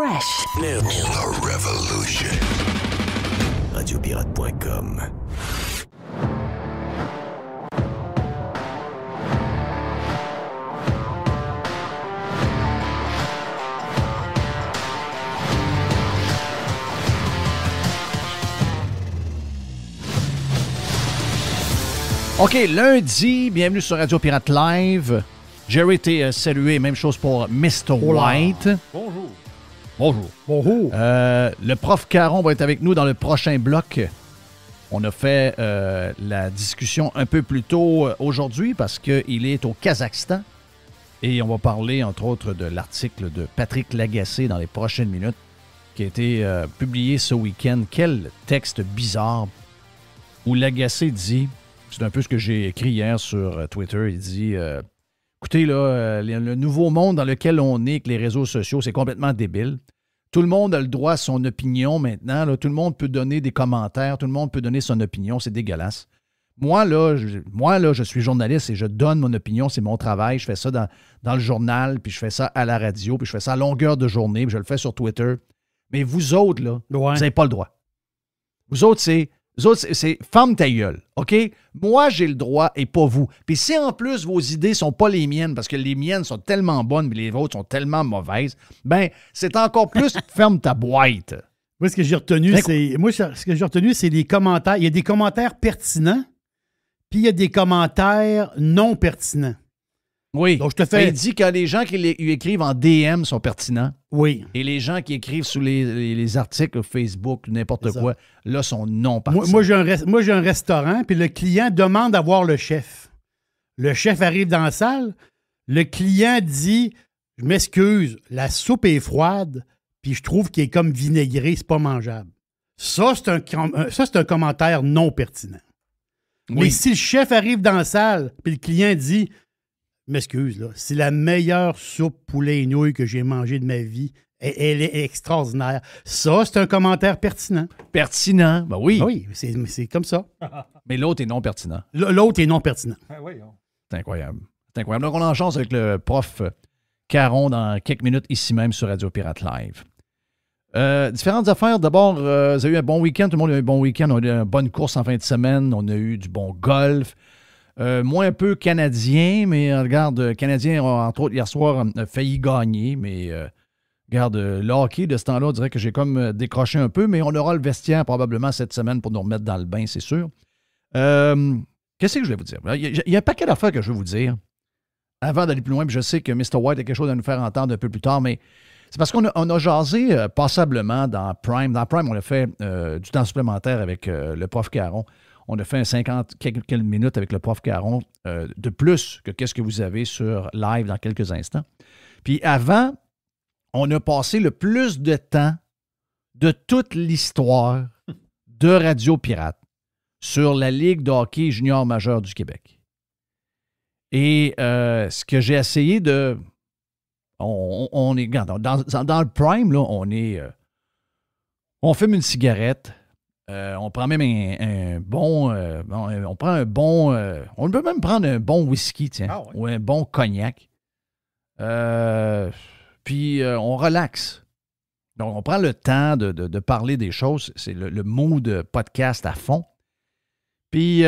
Fresh. New. The Revolution. Radiopirate.com. OK, lundi, bienvenue sur Radio Pirate Live. Jerry t'es euh, salué, même chose pour Mr. White. Bonjour. Bonjour. Bonjour. Euh, le prof Caron va être avec nous dans le prochain bloc. On a fait euh, la discussion un peu plus tôt euh, aujourd'hui parce qu'il est au Kazakhstan. Et on va parler, entre autres, de l'article de Patrick Lagacé dans les prochaines minutes qui a été publié ce week-end. Quel texte bizarre où Lagacé dit, c'est un peu ce que j'ai écrit hier sur Twitter, il dit Écoutez, euh, le nouveau monde dans lequel on est, avec les réseaux sociaux, c'est complètement débile. Tout le monde a le droit à son opinion maintenant. Tout le monde peut donner des commentaires, tout le monde peut donner son opinion. C'est dégueulasse. Moi, là, je, moi, là, je suis journaliste et je donne mon opinion, c'est mon travail. Je fais ça dans, dans, le journal, puis je fais ça à la radio, puis je fais ça à longueur de journée, puis je le fais sur Twitter. Mais vous autres, là, vous n'avez pas le droit. Vous autres, c'est vous autres, c'est ferme ta gueule, OK? Moi, j'ai le droit et pas vous. Puis si en plus vos idées sont pas les miennes, parce que les miennes sont tellement bonnes, mais les vôtres sont tellement mauvaises, ben c'est encore plus ferme ta boîte. Moi, ce que j'ai retenu, c'est. Moi, ce que j'ai retenu, c'est les commentaires. Il y a des commentaires pertinents, puis il y a des commentaires non pertinents. Oui. Ben, il dit que les gens qui lui écrivent en DM sont pertinents. Oui. Et les gens qui écrivent sous les, articles Facebook, n'importe quoi, là, sont non pertinents. Moi, moi j'ai un, restaurant, puis le client demande à voir le chef. Le chef arrive dans la salle, le client dit Je m'excuse, la soupe est froide, puis je trouve qu'il est comme vinaigré, c'est pas mangeable. Ça, c'est un, euh, un commentaire non pertinent. Oui. Mais si le chef arrive dans la salle, puis le client dit m'excuse, là, c'est la meilleure soupe poulet et nouilles que j'ai mangée de ma vie. elle est extraordinaire. Ça, c'est un commentaire pertinent. Pertinent, ben oui. Ah oui, c'est, comme ça. Mais l'autre est non pertinent. l'autre est non pertinent. Ah, c'est incroyable. C'est incroyable. Donc, on en chance avec le prof euh, Caron dans quelques minutes ici même sur Radio Pirate Live. Euh, différentes affaires. D'abord, euh, vous avez eu un bon week-end. Tout le monde a eu un bon week-end. On a eu une bonne course en fin de semaine. On a eu du bon golf. Euh, moi, un peu canadien, mais euh, regarde, euh, Canadien, entre autres, hier soir, failli gagner, mais regarde, le hockey de ce temps-là, on dirait que j'ai comme décroché un peu, mais on aura le vestiaire probablement cette semaine pour nous remettre dans le bain, c'est sûr. Qu'est-ce que je vais vous dire? Il y, a, pas un paquet d'affaires que je veux vous dire avant d'aller plus loin, puis je sais que Mr. White a quelque chose à nous faire entendre un peu plus tard, mais c'est parce qu'on a, a, jasé passablement dans Prime. Dans Prime, on a fait du temps supplémentaire avec le prof Caron. On a fait 50 quelques minutes avec le prof Caron euh, de plus que qu'est-ce que vous avez sur live dans quelques instants. Puis avant, on a passé le plus de temps de toute l'histoire de Radio Pirate sur la Ligue de hockey junior majeur du Québec. Et euh, ce que j'ai essayé de. On, est. Dans, le prime, là, on est. Euh, on fume une cigarette, euh, on prend même un, bon. Euh, euh, on, prend un bon. on peut même prendre un bon whisky, tiens. Ah ou un bon cognac. puis on relaxe. Donc, on prend le temps de, parler des choses. C'est le, mot de podcast à fond. Puis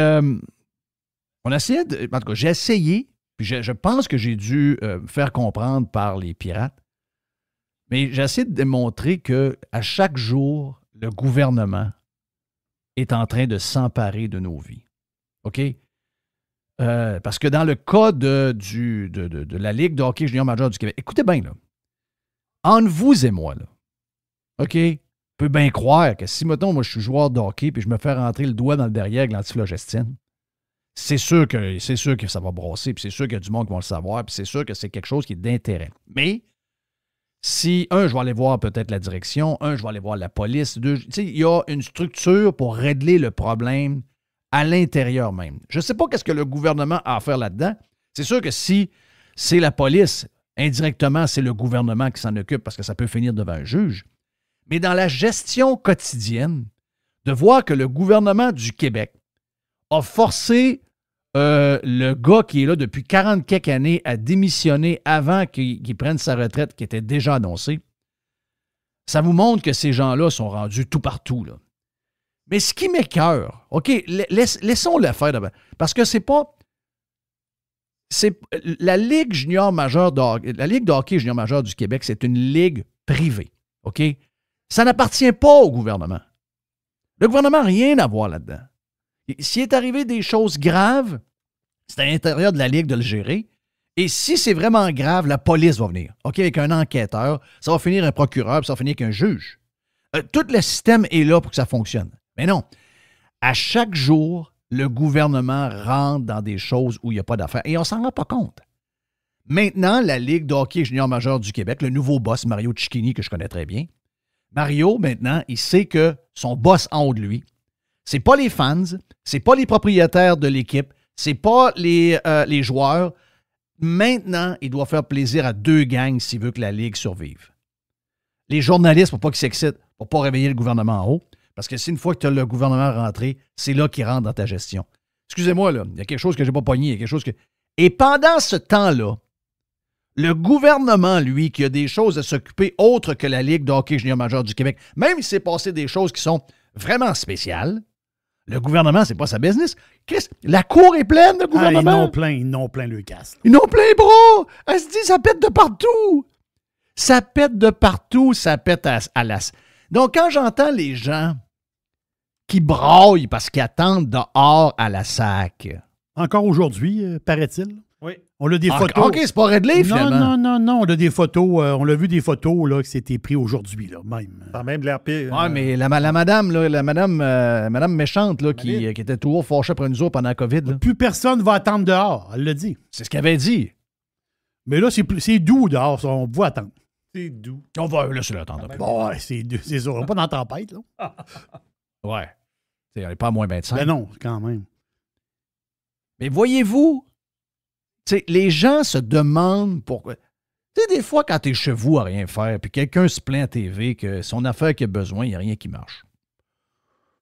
on essaie... En tout cas, j'ai essayé. Puis je, pense que j'ai dû me faire comprendre par les pirates. Mais j'essaie de démontrer que à chaque jour, le gouvernement est en train de s'emparer de nos vies. OK? Euh, parce que dans le cas de, du, de, la Ligue de hockey junior major du Québec, écoutez bien, là, entre vous et moi, là, OK, Peut bien croire que si, mettons, moi, je suis joueur de hockey puis je me fais rentrer le doigt dans le derrière avec l'antiflogestienne, c'est sûr, que, c'est sûr que ça va brosser, puis c'est sûr qu'il y a du monde qui va le savoir, puis c'est sûr que c'est quelque chose qui est d'intérêt. Mais si, un, je vais aller voir peut-être la direction, un, je vais aller voir la police, deux, il y a une structure pour régler le problème à l'intérieur même. Je ne sais pas qu'est-ce que le gouvernement a à faire là-dedans. C'est sûr que si c'est la police, indirectement, c'est le gouvernement qui s'en occupe parce que ça peut finir devant un juge. Mais dans la gestion quotidienne, de voir que le gouvernement du Québec a forcé euh, le gars qui est là depuis 40 quelques années a démissionné avant qu'il prenne sa retraite qui était déjà annoncée. Ça vous montre que ces gens-là sont rendus tout partout. Mais ce qui m'écœure, OK, laissons-le faire Parce que c'est pas. C'est la Ligue junior majeure de, la Ligue de junior majeure du Québec, c'est une ligue privée. OK? Ça n'appartient pas au gouvernement. Le gouvernement n'a rien à voir là-dedans. S'il est arrivé des choses graves, c'est à l'intérieur de la Ligue de le gérer. Et si c'est vraiment grave, la police va venir. OK, avec un enquêteur, ça va finir un procureur, puis ça va finir avec un juge. Euh, tout le système est là pour que ça fonctionne. Mais non. À chaque jour, le gouvernement rentre dans des choses où il n'y a pas d'affaires. Et on s'en rend pas compte. Maintenant, la Ligue de hockey junior majeur du Québec, le nouveau boss, Mario Cicchini, que je connais très bien, Mario, maintenant, il sait que son boss en haut de lui, c'est pas les fans, c'est pas les propriétaires de l'équipe, c'est pas les, euh, les joueurs. Maintenant, il doit faire plaisir à deux gangs s'il veut que la Ligue survive. Les journalistes, pour pas qu'ils s'excitent, pour pas réveiller le gouvernement en haut, parce que c'est une fois que tu as le gouvernement rentré, c'est là qu'il rentre dans ta gestion. Excusez-moi, là, il y a quelque chose que j'ai pas pogné, quelque chose que. Et pendant ce temps-là, le gouvernement, lui, qui a des choses à s'occuper autres que la Ligue de hockey junior majeur du Québec, même s'il s'est passé des choses qui sont vraiment spéciales, le gouvernement, c'est pas sa business. la cour est pleine de gouvernement. Ah, ils n'ont plein, ils n'ont plein Lucas. Ils n'ont plein, bro! Elle se dit, ça pète de partout! Ça pète de partout, ça pète à, la... Donc, quand j'entends les gens qui braillent parce qu'ils attendent dehors à la sac. Encore aujourd'hui, euh, paraît-il. On a des ah, photos. OK, c'est pas Red finalement. Non, non, non, non. On a des photos. Euh, on a vu des photos là, qui c'était pris aujourd'hui, là, même. Pas même, l'air pire. Oui, euh, mais la, madame, là, la madame, euh, madame méchante, là, qui, était toujours forchée après nous autres pendant la COVID. Plus personne va attendre dehors, elle l'a dit. C'est ce qu'elle avait dit. Mais là, c'est doux dehors, on voit attendre. C'est doux. On va laisser l'attendre un Bon, ouais, c'est doux, c'est On pas dans la tempête, là. ouais. T'sais, on n'est pas à moins 25. Mais ben non, quand même. Mais voyez-vous, les gens se demandent pourquoi. Tu sais, des fois, quand t'es chez vous à rien faire, puis quelqu'un se plaint à TV que son affaire qui a besoin, il n'y a rien qui marche.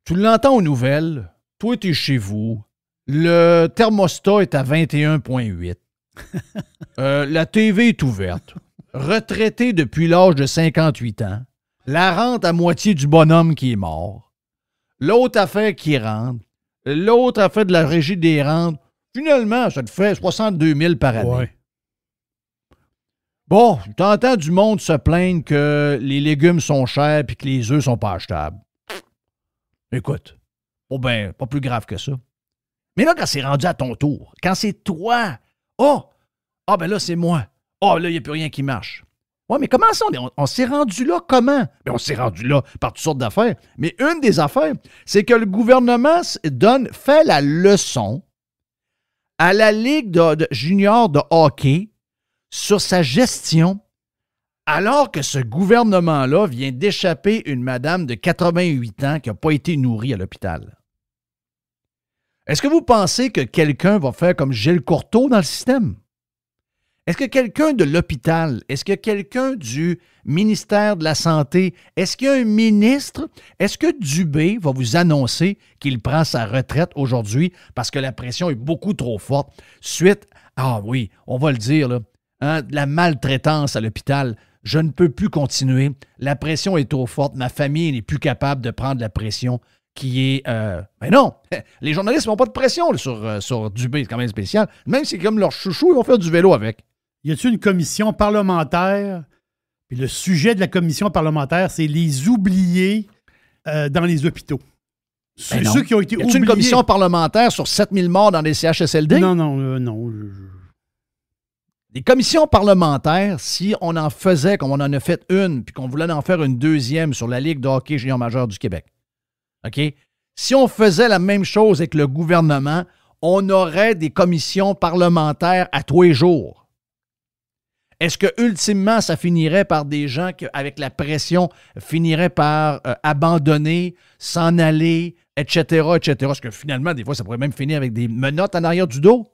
Tu l'entends aux nouvelles, toi, tu es chez vous, le thermostat est à 21,8. Euh, la TV est ouverte. Retraité depuis l'âge de 58 ans. La rente à moitié du bonhomme qui est mort. L'autre affaire qui rentre. L'autre affaire de la régie des rentes Finalement, ça te fait 62 000 par année. Bon, tu entends du monde se plaindre que les légumes sont chers et que les œufs sont pas achetables. Écoute, oh ben, pas plus grave que ça. Mais là, quand c'est rendu à ton tour, quand c'est toi, oh, ah ben là, c'est moi. Oh, là, il n'y a plus rien qui marche. Oui, mais comment ça? On, s'est rendu là comment? Mais ben, on s'est rendu là par toutes sortes d'affaires. Mais une des affaires, c'est que le gouvernement donne, fait la leçon à la Ligue de, junior de hockey sur sa gestion alors que ce gouvernement-là vient d'échapper une madame de 88 ans qui n'a pas été nourrie à l'hôpital. Est-ce que vous pensez que quelqu'un va faire comme Gilles Courteau dans le système? Est-ce que quelqu'un de l'hôpital, est-ce que quelqu'un du ministère de la Santé, est-ce qu'il y a un ministre, est-ce que Dubé va vous annoncer qu'il prend sa retraite aujourd'hui parce que la pression est beaucoup trop forte suite, ah oui, on va le dire, hein, de la maltraitance à l'hôpital. Je ne peux plus continuer. La pression est trop forte. Ma famille n'est plus capable de prendre la pression qui est. mais euh, ben non, les journalistes n'ont pas de pression sur, euh, sur Dubé, c'est quand même spécial. Même si c'est comme leur chouchou, ils vont faire du vélo avec y a-t-il une commission parlementaire? Puis le sujet de la commission parlementaire, c'est les oubliés euh, dans les hôpitaux. Ben c'est ceux qui ont été y une commission parlementaire sur 7000 morts dans les CHSLD? Non, non, euh, non. Des commissions parlementaires, si on en faisait comme on en a fait une, puis qu'on voulait en faire une deuxième sur la Ligue de hockey junior majeur du Québec, OK? Si on faisait la même chose avec le gouvernement, on aurait des commissions parlementaires à tous les jours. Est-ce que ultimement, ça finirait par des gens qui, avec la pression, finiraient par euh, abandonner, s'en aller, etc., etc. Parce que finalement, des fois, ça pourrait même finir avec des menottes en arrière du dos.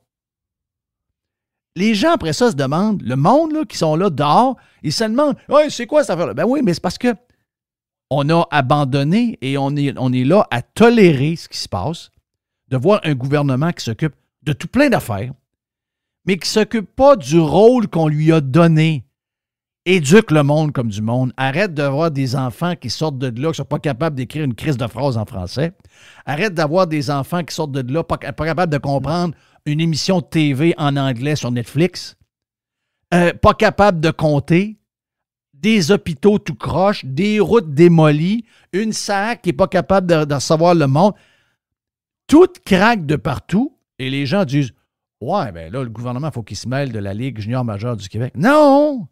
Les gens, après ça, se demandent, le monde qui sont là dehors, ils se demandent Hey, c'est quoi cette affaire-là? Ben oui, mais c'est parce que on a abandonné et on est, on est là à tolérer ce qui se passe, de voir un gouvernement qui s'occupe de tout plein d'affaires, mais qui ne s'occupe pas du rôle qu'on lui a donné. Éduque le monde comme du monde. Arrête d'avoir des enfants qui sortent de là, qui ne sont pas capables d'écrire une crise de phrase en français. Arrête d'avoir des enfants qui sortent de là, pas, capables de comprendre une émission de TV en anglais sur Netflix. Euh, pas capables de compter des hôpitaux tout croche, des routes démolies, une SAC qui n'est pas capable de, de, savoir le monde. Tout craque de partout et les gens disent Ouais, bien là, le gouvernement, faut il faut qu'il se mêle de la Ligue junior majeure du Québec. Non!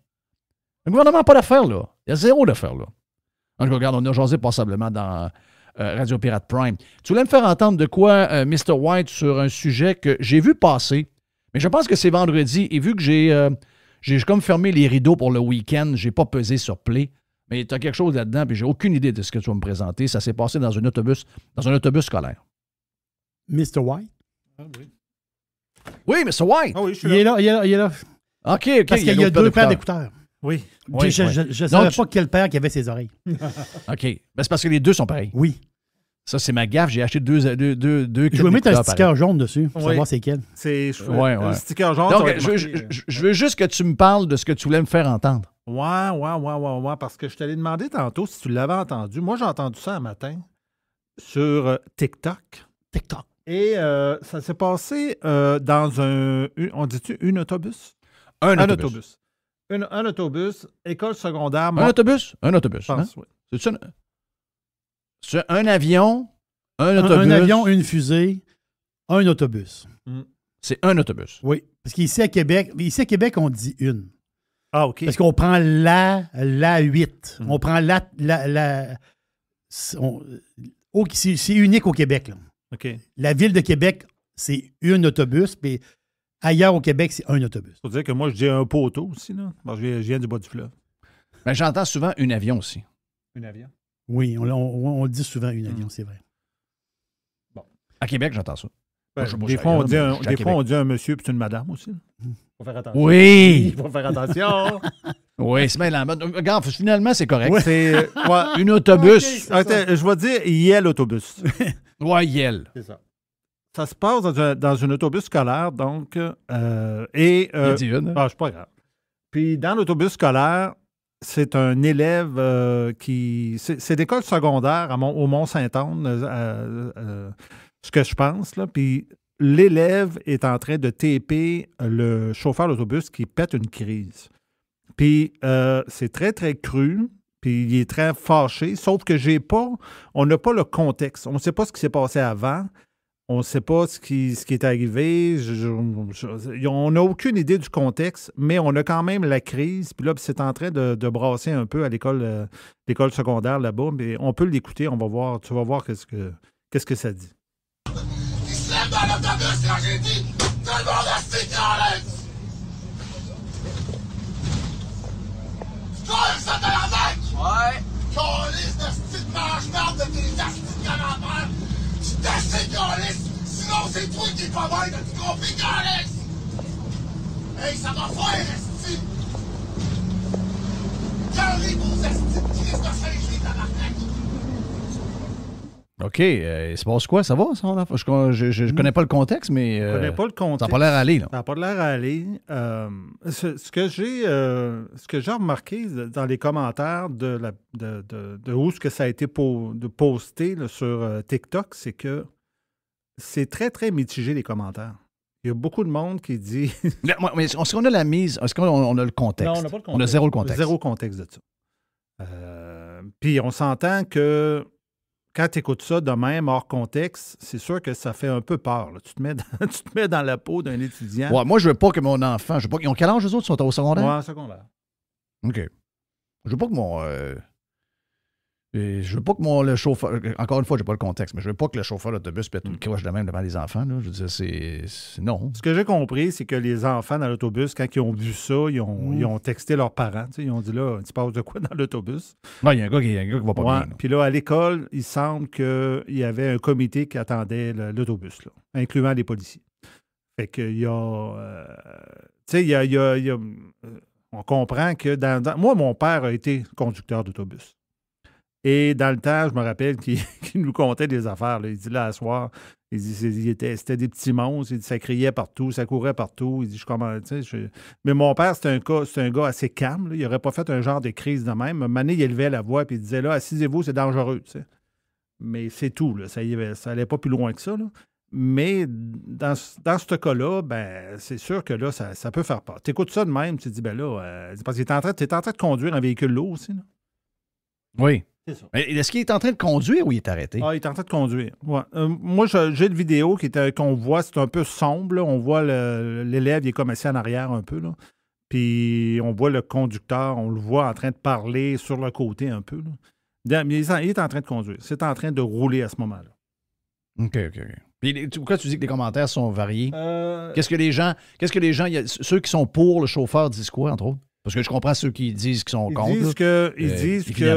Le gouvernement n'a pas d'affaires, là. Il y a zéro d'affaires, là. Je regarde, on a jasé passablement dans euh, Radio Pirate Prime. Tu voulais me faire entendre de quoi, euh, Mr. White, sur un sujet que j'ai vu passer, mais je pense que c'est vendredi, et vu que j'ai euh, j'ai comme fermé les rideaux pour le week-end, j'ai pas pesé sur Play, mais tu as quelque chose là-dedans, puis j'ai aucune idée de ce que tu vas me présenter. Ça s'est passé dans un autobus, dans un autobus scolaire. Mr. White? Ah oui. Oui, c'est White. Ah il, Est là, il est là, il est là. OK, OK. Parce qu'il y, a, deux paires d'écouteurs. Oui. je ne savais pas quel paire qui avait ses oreilles. OK. Ben, c'est parce que les deux sont pareils. Oui. Ça, c'est ma gaffe. J'ai acheté deux, deux, deux, deux Je vais mettre un sticker jaune dessus pour va savoir c'est quel. C'est Un sticker jaune. Donc, euh. je, veux juste que tu me parles de ce que tu voulais me faire entendre. Ouais, ouais, ouais, ouais, ouais. Parce que je t'allais demander tantôt si tu l'avais entendu. Moi, j'ai entendu ça un matin sur euh, TikTok. TikTok. Et euh, ça s'est passé euh, dans un. On dit-tu un autobus? Un, autobus. Un, autobus, école secondaire. un autobus? Un autobus. Hein? C'est un, un avion, un autobus. Un, avion, une fusée, un autobus. Mm. C'est un autobus. Oui. Parce qu'ici à Québec, ici à Québec, on dit une. Ah, OK. Parce qu'on prend la, la 8. Mm. On prend la. la, c'est unique au Québec. Là. La ville de Québec, c'est un autobus, puis ailleurs au Québec, c'est un autobus. pour dire que moi, je dis un poteau aussi, là. je, viens du bas du fleuve. Mais ben, j'entends souvent une avion aussi. Un avion? Oui, on, on, dit souvent une avion, hmm. c'est vrai. Bon. À Québec, j'entends ça. des fois, on dit, un, monsieur puis une madame aussi. Faut faire attention. Oui! Il faut faire attention. Oui, ben, c'est bien la mode. Regarde, finalement, c'est correct. C'est euh, une autobus. Ah, je vais dire Yel autobus. ouais, Yel. C'est ça. Ça se passe dans un, autobus scolaire, donc. Euh, et, euh, Il y a une. Ah, pas grave. Puis dans l'autobus scolaire, c'est un élève euh, qui. C'est l'école secondaire à Mont, au Mont-Saint-Anne, ce que je pense. Puis l'élève est en train de TP le chauffeur d'autobus qui pète une crise. Puis euh, c'est très, très cru. Puis il est très fâché. Sauf que j'ai pas. On n'a pas le contexte. On ne sait pas ce qui s'est passé avant. On ne sait pas ce qui, ce qui est arrivé. on n'a aucune idée du contexte, mais on a quand même la crise. Puis là, c'est en train de, de, brasser un peu à l'école euh, secondaire là-bas. Mais on peut l'écouter, on va voir. Tu vas voir qu'est-ce que qu'est-ce que ça dit. l'école, ça, de la vague! Ouais! Calice de de mange-merde de tes astuces de camembert! Tu Tu assez Calice! Sinon, c'est toi qui es pas mal, de tu compris, Calice? Hey, ça va faire, Esti! les vos astuces de Christ de Saint-Gilles, tabarnak! OK. Euh, il se passe quoi? Ça va, ça Je, ne connais pas le contexte, mais. Euh, pas Ça n'a pas l'air d'aller. là. Ça n'a pas l'air d'aller. Euh, euh, ce, que j'ai remarqué dans les commentaires de, où que ça a été posté sur euh, TikTok, c'est que c'est très, très mitigé les commentaires. Il y a beaucoup de monde qui dit. mais, mais est-ce qu'on a la mise? Est-ce qu'on a le contexte? Non, on n'a pas le contexte. On a zéro contexte. Zéro contexte de ça. Puis on s'entend que quand tu écoutes ça de même, hors contexte, c'est sûr que ça fait un peu peur. Tu, te mets dans, tu te mets dans la peau d'un étudiant. moi, je veux pas que mon enfant. Je veux pas, ils ont quel âge, eux autres? Ils sont au secondaire? Ouais, au secondaire. OK. Je veux pas que mon. Euh, et je veux pas que mon, le chauffeur. Encore une fois, j'ai pas le contexte, mais je veux pas que le chauffeur d'autobus pète une croche de même devant les enfants. Je veux dire, c'est. Non. Ce que j'ai compris, c'est que les enfants dans l'autobus, quand ils ont vu ça, ils ont, mm. texté leurs parents. Ils ont dit là, tu passes de quoi dans l'autobus Non, il y a un gars qui, va pas bien. Puis là, à l'école, il semble qu'il y avait un comité qui attendait l'autobus, incluant les policiers. Fait qu'il y a. Euh, tu sais, il y a, euh, on comprend que dans, Moi, mon père a été conducteur d'autobus. Et dans le temps, je me rappelle qu'il nous comptait des affaires. Il dit là, à soir, il dit c'était des petits monstres. Il dit ça criait partout, ça courait partout. Il dit je comment. Mais mon père, c'était un, un gars assez calme. Il n'aurait pas fait un genre de crise de même. Mané, il élevait la voix et il disait là, assisez-vous, c'est dangereux. Mais c'est tout. Ça n'allait allait pas plus loin que ça. Mais dans, ce cas-là, ben, c'est sûr que là, ça, peut faire peur. Tu écoutes ça de même, tu te dis, ben là, euh, parce que tu en train de conduire un véhicule lourd aussi. Oui. Est-ce qu'il est en train de conduire ou il est arrêté? Ah, il est en train de conduire. Euh, moi, j'ai une vidéo qui qu'on voit, c'est un peu sombre. On voit l'élève, il est comme assis en arrière un peu. Puis on voit le conducteur, on le voit en train de parler sur le côté un peu. Là. Il, est en, train de conduire. C'est en train de rouler à ce moment-là. OK, OK, pourquoi tu dis que les commentaires sont variés? Euh, qu'est-ce que les gens, qu'est-ce que les gens, ceux qui sont pour le chauffeur disent quoi, entre autres? Parce que je comprends ceux qui disent qu'ils sont contre. que, ils euh, disent qu'il y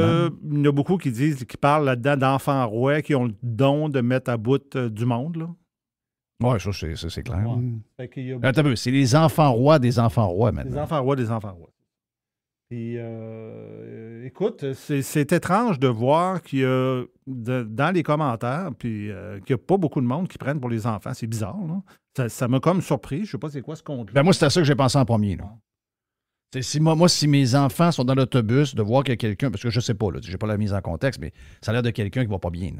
a beaucoup qui disent qui parlent là-dedans d'enfants rois qui ont le don de mettre à bout euh, du monde. Oui, ça, c'est clair. Mm. c'est les enfants rois des enfants rois maintenant. Les enfants rois des enfants rois. Euh, écoute, c'est étrange de voir qu'il y a, dans les commentaires, puis qu'il n'y a pas beaucoup de monde qui prennent pour les enfants. C'est bizarre, Ça m'a comme surpris. Je ne sais pas c'est quoi ce compte-là. Ben moi, c'est à ça que j'ai pensé en premier. Là. Si moi, moi, si mes enfants sont dans l'autobus, de voir qu'il y a quelqu'un, parce que je sais pas, je n'ai pas la mise en contexte, mais ça a l'air de quelqu'un qui va pas bien.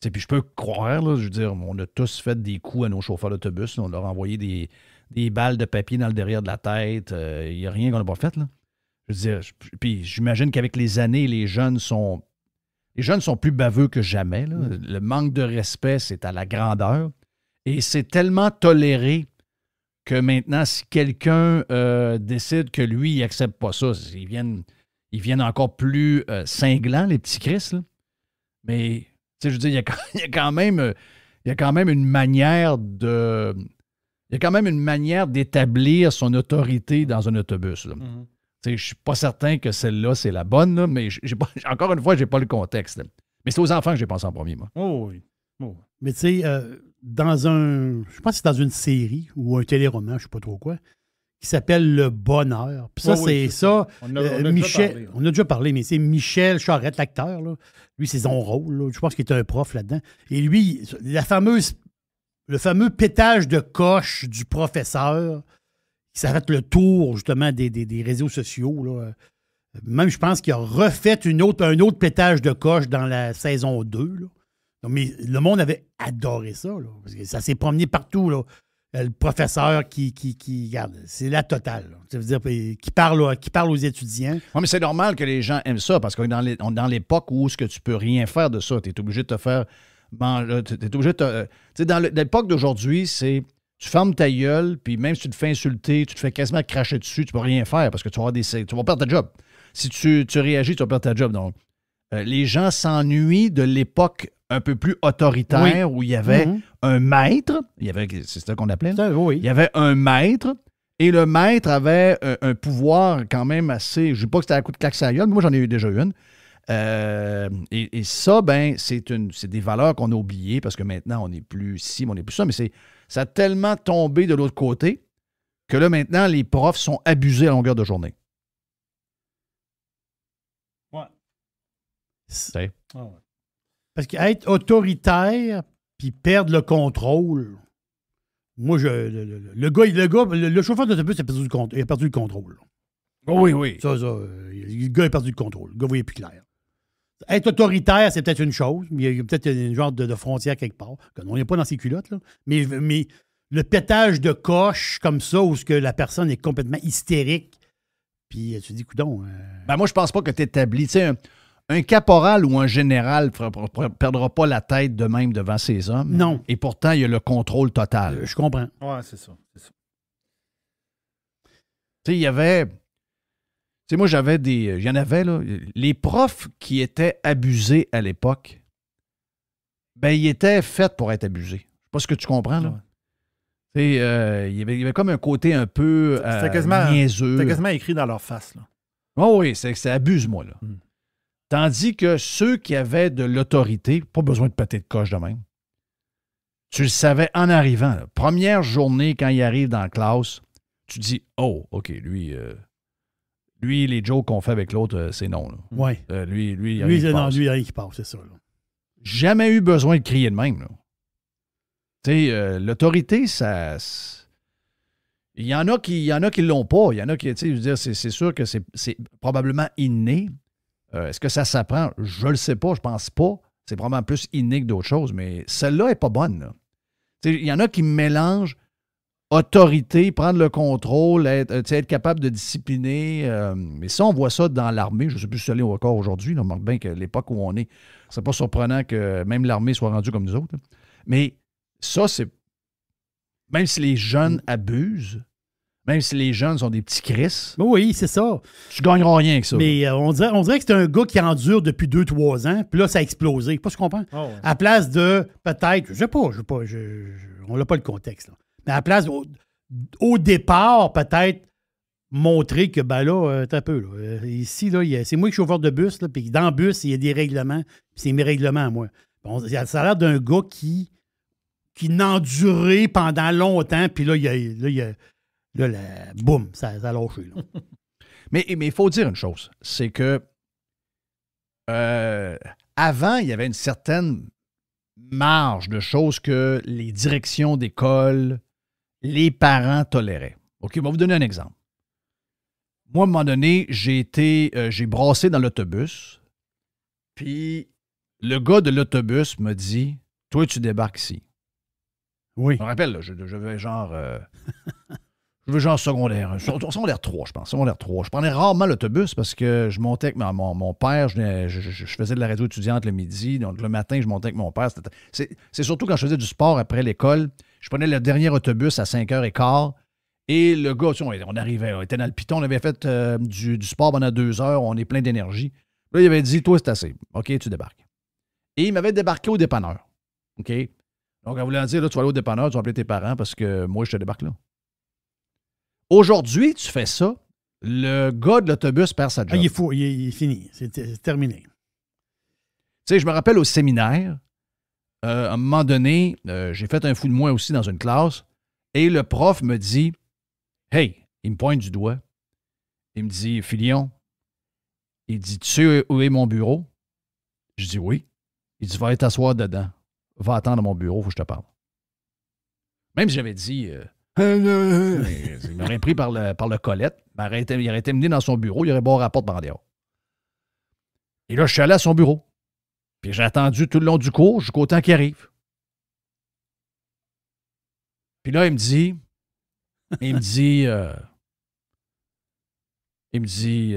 Puis je peux croire, là, je veux dire, on a tous fait des coups à nos chauffeurs d'autobus, on leur a envoyé des, balles de papier dans le derrière de la tête, il euh, n'y a rien qu'on n'a pas fait. Je veux dire, puis j'imagine qu'avec les années, les jeunes sont les jeunes sont plus baveux que jamais. Mm. Le manque de respect, c'est à la grandeur. Et c'est tellement toléré que maintenant, si quelqu'un euh, décide que lui, il n'accepte pas ça, ils viennent, ils viennent encore plus euh, cinglant les petits Chris. Mais, tu sais, je veux dire, il y, a, quand même, euh, il y a quand même une manière de. Il y a quand même une manière d'établir son autorité dans un autobus. Là. Mm-hmm. Je ne suis pas certain que celle-là, c'est la bonne, mais encore une fois, je n'ai pas le contexte. Mais c'est aux enfants que j'ai pensé en premier, moi. Oh oui. Oh mais tu sais, dans un. Je pense que c'est dans une série ou un téléroman, je ne sais pas trop quoi, qui s'appelle Le Bonheur. Puis ça, c'est ça. On, a, euh, hein. on a déjà parlé, mais c'est Michel Charette, l'acteur. Lui, c'est son rôle. Je pense qu'il est un prof là-dedans. Et lui, la fameuse, le fameux pétage de coche du professeur qui s'arrête le tour, justement, des, réseaux sociaux. Là. Même, je pense qu'il a refait une autre, un autre pétage de coche dans la saison 2. Là mais le monde avait adoré ça, parce que ça s'est promené partout. Euh, le professeur qui, qui, garde, c'est la totale. dire qui parle, euh, qui parle aux étudiants. mais c'est normal que les gens aiment ça, parce que dans l'époque où ce que tu peux rien faire de ça. Tu es obligé de te faire. Euh, es obligé de dans l'époque d'aujourd'hui, c'est tu fermes ta gueule, puis même si tu te fais insulter, tu te fais quasiment cracher dessus, tu peux rien faire parce que tu, des, tu vas perdre ta job. Si tu, réagis, tu vas perdre ta job. Donc, les gens s'ennuient de l'époque un peu plus autoritaire où il y avait mhm. un maître. Il y avait, c'est ça qu'on appelait. Ça, oui. Il y avait un maître. Et le maître avait un, pouvoir quand même assez. Je ne dis pas que c'était à coup de claque mais moi j'en ai eu déjà une. Euh, et, ça, ben, c'est des valeurs qu'on a oubliées parce que maintenant on n'est plus si on n'est plus ça, mais c'est ça a tellement tombé de l'autre côté que là maintenant les profs sont abusés à longueur de journée. Ouais. C'est. Ah ouais. Parce qu'être autoritaire puis perdre le contrôle, moi, je, le, gars, le, gars, le, chauffeur d'autobus a perdu, a perdu le contrôle. Oh oui, oui. Ça, ça, euh, le gars a perdu le contrôle. Le gars vous voyez plus clair. Être autoritaire, c'est peut-être une chose, mais il y a peut-être une genre de, frontière quelque part. On n'est pas dans ces culottes, là. Mais, le pétage de coche comme ça, où que la personne est complètement hystérique, puis tu dis, coudon. Euh, ben moi, je pense pas que tu établis. Tu sais, un caporal ou un général ne perdra pas la tête de même devant ses hommes. Non. Et pourtant, il y a le contrôle total. Euh, je comprends. Oui, c'est ça. Tu sais, il y avait. Tu sais, moi, j'avais des. Euh, il y en avait, là. Les profs qui étaient abusés à l'époque, ben, ils étaient faits pour être abusés. Je sais pas ce que tu comprends, là. Euh, il, y avait, comme un côté un peu C'était quasiment écrit dans leur face, là. Oh oui, c'est abuse-moi, là. Hmm. Tandis que ceux qui avaient de l'autorité, pas besoin de péter de coche de même. Tu le savais en arrivant. Première journée, quand il arrive dans la classe, tu dis Oh, OK, lui, euh, lui les jokes qu'on fait avec l'autre, euh, c'est non. Oui. Euh, lui, lui, il non, lui, rien qui passe, c'est ça. Jamais eu besoin de crier de même. Tu sais, l'autorité, ça. Il y en a qui, il y en a qui l'ont pas. Il y en a qui, tu sais, c'est sûr que c'est probablement inné, euh, est-ce que ça s'apprend? Je ne le sais pas, je pense pas. C'est probablement plus inique que d'autres choses, mais celle-là n'est pas bonne. Il y en a qui mélangent autorité, prendre le contrôle, être, capable de discipliner. Euh, mais ça, on voit ça dans l'armée. Je ne sais plus si ça l'est encore aujourd'hui. On manque bien que l'époque où on est, c'est pas surprenant que même l'armée soit rendue comme nous autres. Hein. Mais ça, c'est. Même si les jeunes mm. abusent, même si les jeunes sont des petits cris. Ben oui, c'est ça. ne gagnerai rien avec ça. Mais euh, on, dirait, on que c'est un gars qui endure depuis 2-3 ans, puis là, ça a explosé. Pas ce qu'on pense. À place de peut-être, je sais pas, je sais pas, on n'a pas le contexte. Mais à place, au, départ, peut-être montrer que, ben là, un euh, peu. Euh, ici, là, c'est moi qui suis chauffeur de bus, puis dans le bus, il y a des règlements, c'est mes règlements à moi. Bon, ça a l'air d'un gars qui, qui n'endurait pendant longtemps, puis là, il Là, il y a Là, boum, ça, a lâché. mais il faut dire une chose, c'est que euh, avant, il y avait une certaine marge de choses que les directions d'école, les parents toléraient. OK, on va vous donner un exemple. Moi, à un moment donné, j'ai été, euh, j'ai brassé dans l'autobus, puis le gars de l'autobus me dit Toi, tu débarques ici. Oui. Je me rappelle, je, vais genre. Euh, Genre secondaire. Secondaire 3, je pense. Secondaire 3. Je prenais rarement l'autobus parce que je montais avec mon, père. Je, faisais de la radio étudiante le midi. Donc, le matin, je montais avec mon père. C'est surtout quand je faisais du sport après l'école. Je prenais le dernier autobus à 5h15. Et le gars, on, arrivait, on était dans le piton. On avait fait euh, du, sport pendant deux heures. On est plein d'énergie. Là, il avait dit Toi, c'est assez. OK, tu débarques. Et il m'avait débarqué au dépanneur. OK? Donc, en voulant dire, là, tu vas aller au dépanneur, tu vas appeler tes parents parce que moi, je te débarque là. Aujourd'hui, tu fais ça, le gars de l'autobus perd sa ah, job. il, est il, est, fini, c'est terminé. Tu sais, je me rappelle au séminaire, euh, à un moment donné, euh, j'ai fait un fou de moi aussi dans une classe, et le prof me dit Hey, il me pointe du doigt. Il me dit Filion, il dit Tu où est mon bureau Je dis Oui. Il dit Va t'asseoir dedans. Va attendre à mon bureau, faut que je te parle. Même si j'avais dit euh, euh, euh, euh. il m'aurait pris par le, par le il aurait, été, il mené dans son bureau, il aurait beau rapport de par Et là, je suis allé à son bureau. Puis j'ai attendu tout le long du cours jusqu'au temps qu'il arrive. Puis là, il me dit, il me dit, il me dit,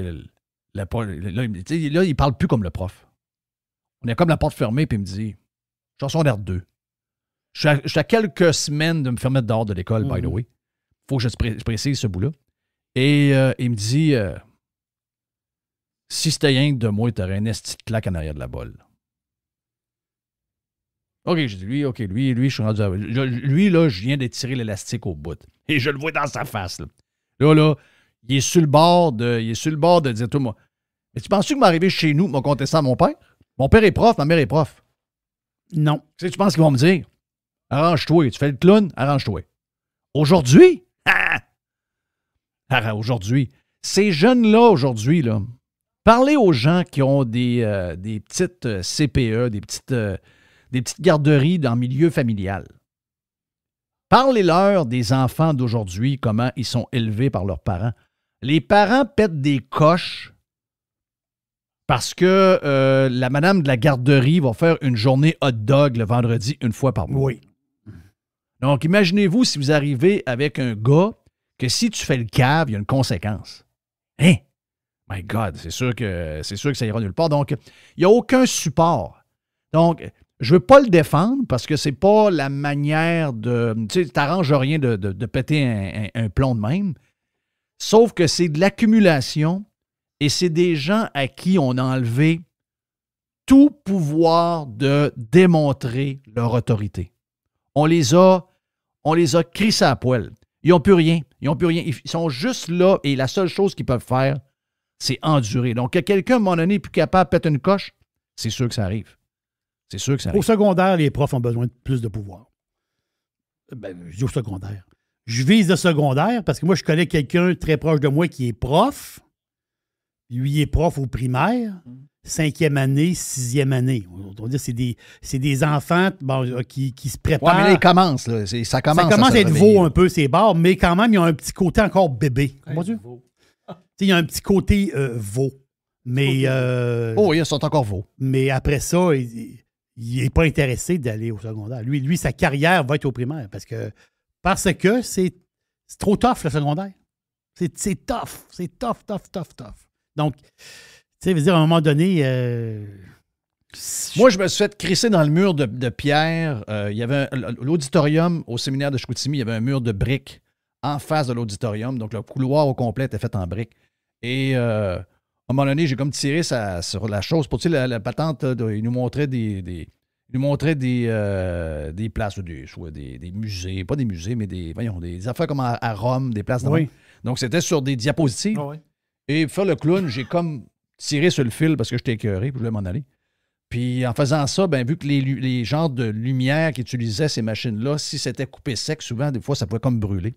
là, il parle plus comme le prof. On est comme la porte fermée, puis il me dit, chanson d'air 2. Je suis, à, quelques semaines de me faire mettre dehors de l'école, by the mm. way. Faut que je, précise ce bout-là. Et euh, il me dit euh, Si c'était rien de moi, t'aurais un esti de claque en arrière de la bolle. OK, j'ai dit lui, OK, lui, lui, je suis rendu Lui, là, je viens d'étirer l'élastique au bout. Et je le vois dans sa face. Là, là, il est sur le bord de. Il est sur le bord de dire tout moi. tu penses-tu que m'arriver chez nous, mon contestant, mon père? Mon père est prof, ma mère est prof. Non. Tu, sais, tu penses qu'ils vont me dire? Arrange-toi. Tu fais le clown, arrange-toi. Aujourd'hui, ah! aujourd'hui, ces jeunes-là, aujourd'hui, là, parlez aux gens qui ont des, petites euh, CPE, des petites, euh, e, euh, des petites garderies dans le milieu familial. Parlez-leur des enfants d'aujourd'hui, comment ils sont élevés par leurs parents. Les parents pètent des coches parce que la madame de la garderie va faire une journée hot dog le vendredi une fois par mois. Oui. Donc, imaginez-vous si vous arrivez avec un gars que si tu fais le cave, il y a une conséquence. Hein? My God, c'est sûr que c'est sûr que ça ira nulle part. Donc, il n'y a aucun support. Donc, je ne veux pas le défendre parce que c'est pas la manière de. Tu sais, t'arranges rien de, de, péter un, plomb de même. Sauf que c'est de l'accumulation et c'est des gens à qui on a enlevé tout pouvoir de démontrer leur autorité. On les a on les a crissés à poêle. Ils n'ont plus rien. Ils n'ont plus rien. Ils sont juste là et la seule chose qu'ils peuvent faire, c'est endurer. Donc, que quelqu'un, à un moment donné, plus capable de péter une coche, c'est sûr que ça arrive. C'est sûr que ça arrive. Au secondaire, les profs ont besoin de plus de pouvoir. Ben, je dis au secondaire. Je vise le secondaire parce que moi, je connais quelqu'un très proche de moi qui est prof. Lui, il est prof au primaire. Mm cinquième année, sixième année. On dit c'est des, enfants euh, qui, se préparent. mais là, ils commencent. Ça commence, ça commence à, être veau un peu, ces bars, mais quand même, ils ont un petit côté encore bébé. Il y a un petit côté euh, veau. Mais. Euh, oh, ils sont encore veaux. Mais après ça, il n'est pas intéressé d'aller au secondaire. Lui, lui, sa carrière va être au primaire parce que parce que c'est trop tough le secondaire. C'est tough. C'est tough, tough, tough, tough. Donc, tu sais, dire, à un moment donné. Euh, moi, je me suis fait crisser dans le mur de, pierre. Euh, il y avait l'auditorium au séminaire de Chicoutimi, il y avait un mur de briques en face de l'auditorium. Donc, le couloir au complet était fait en briques. Et euh, à un moment donné, j'ai comme tiré ça sur la chose. Pour tu sais, la, patente, il nous montrait des. des nous montrait des, des places, des, soit des, des, musées, pas des musées, mais des, voyons, des affaires comme à, Rome, des places. Donc, c'était sur des diapositives. Ah Et faire le clown, j'ai comme tirer sur le fil parce que j'étais écœuré, puis je voulais m'en aller. Puis en faisant ça, ben, vu que les, les genres de lumière qui utilisaient ces machines-là, si c'était coupé sec, souvent, des fois, ça pouvait comme brûler.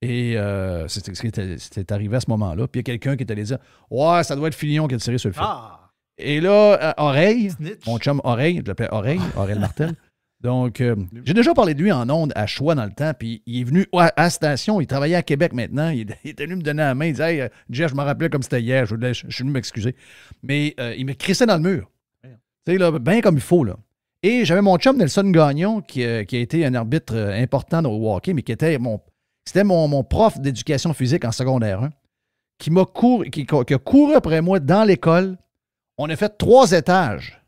Et euh, c'était arrivé à ce moment-là. Puis il y a quelqu'un qui est allé dire Ouais, ça doit être Fillon qui a tiré sur le fil. Ah! Et là, euh, Oreille, mon chum Oreille, je l'appelais Oreille, Oreille Martel. Donc, euh, j'ai déjà parlé de lui en ondes à choix dans le temps, puis il est venu à, Station, il travaillait à Québec maintenant, il, est était venu me donner la main, il disait Hey, euh, Jeff, je me rappelais comme c'était hier, je, suis venu m'excuser. Mais euh, il me crissait dans le mur. Tu sais, bien comme il faut, là. Et j'avais mon chum Nelson Gagnon, qui, a été un arbitre important dans le hockey, mais qui était mon, c'était mon, prof d'éducation physique en secondaire 1, qui qui, qui a couru après moi dans l'école. On a fait trois étages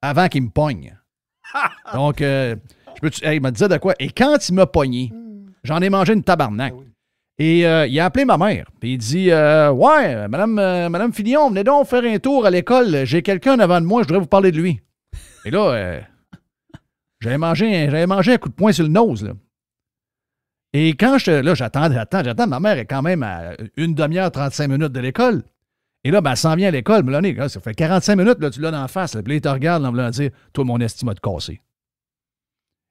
avant qu'il me pogne. Donc, euh, je il me disait de quoi. Et quand il m'a pogné, j'en ai mangé une tabarnak. Ah Et euh, il a appelé ma mère. Puis il dit euh, Ouais, madame, madame Fillon, venez donc faire un tour à l'école. J'ai quelqu'un avant de moi, je voudrais vous parler de lui. Et là, j'avais mangé, mangé un coup de poing sur le nose. Et quand je. Là, j'attends, j'attends, j'attends. Ma mère est quand même à une demi-heure, 35 minutes de l'école. Et là, ben, elle s'en vient à l'école, Mélanie. ça fait 45 minutes, là, tu l'as dans la face. Là, il te regarde en voulant dire Toi, mon estime a te cassé.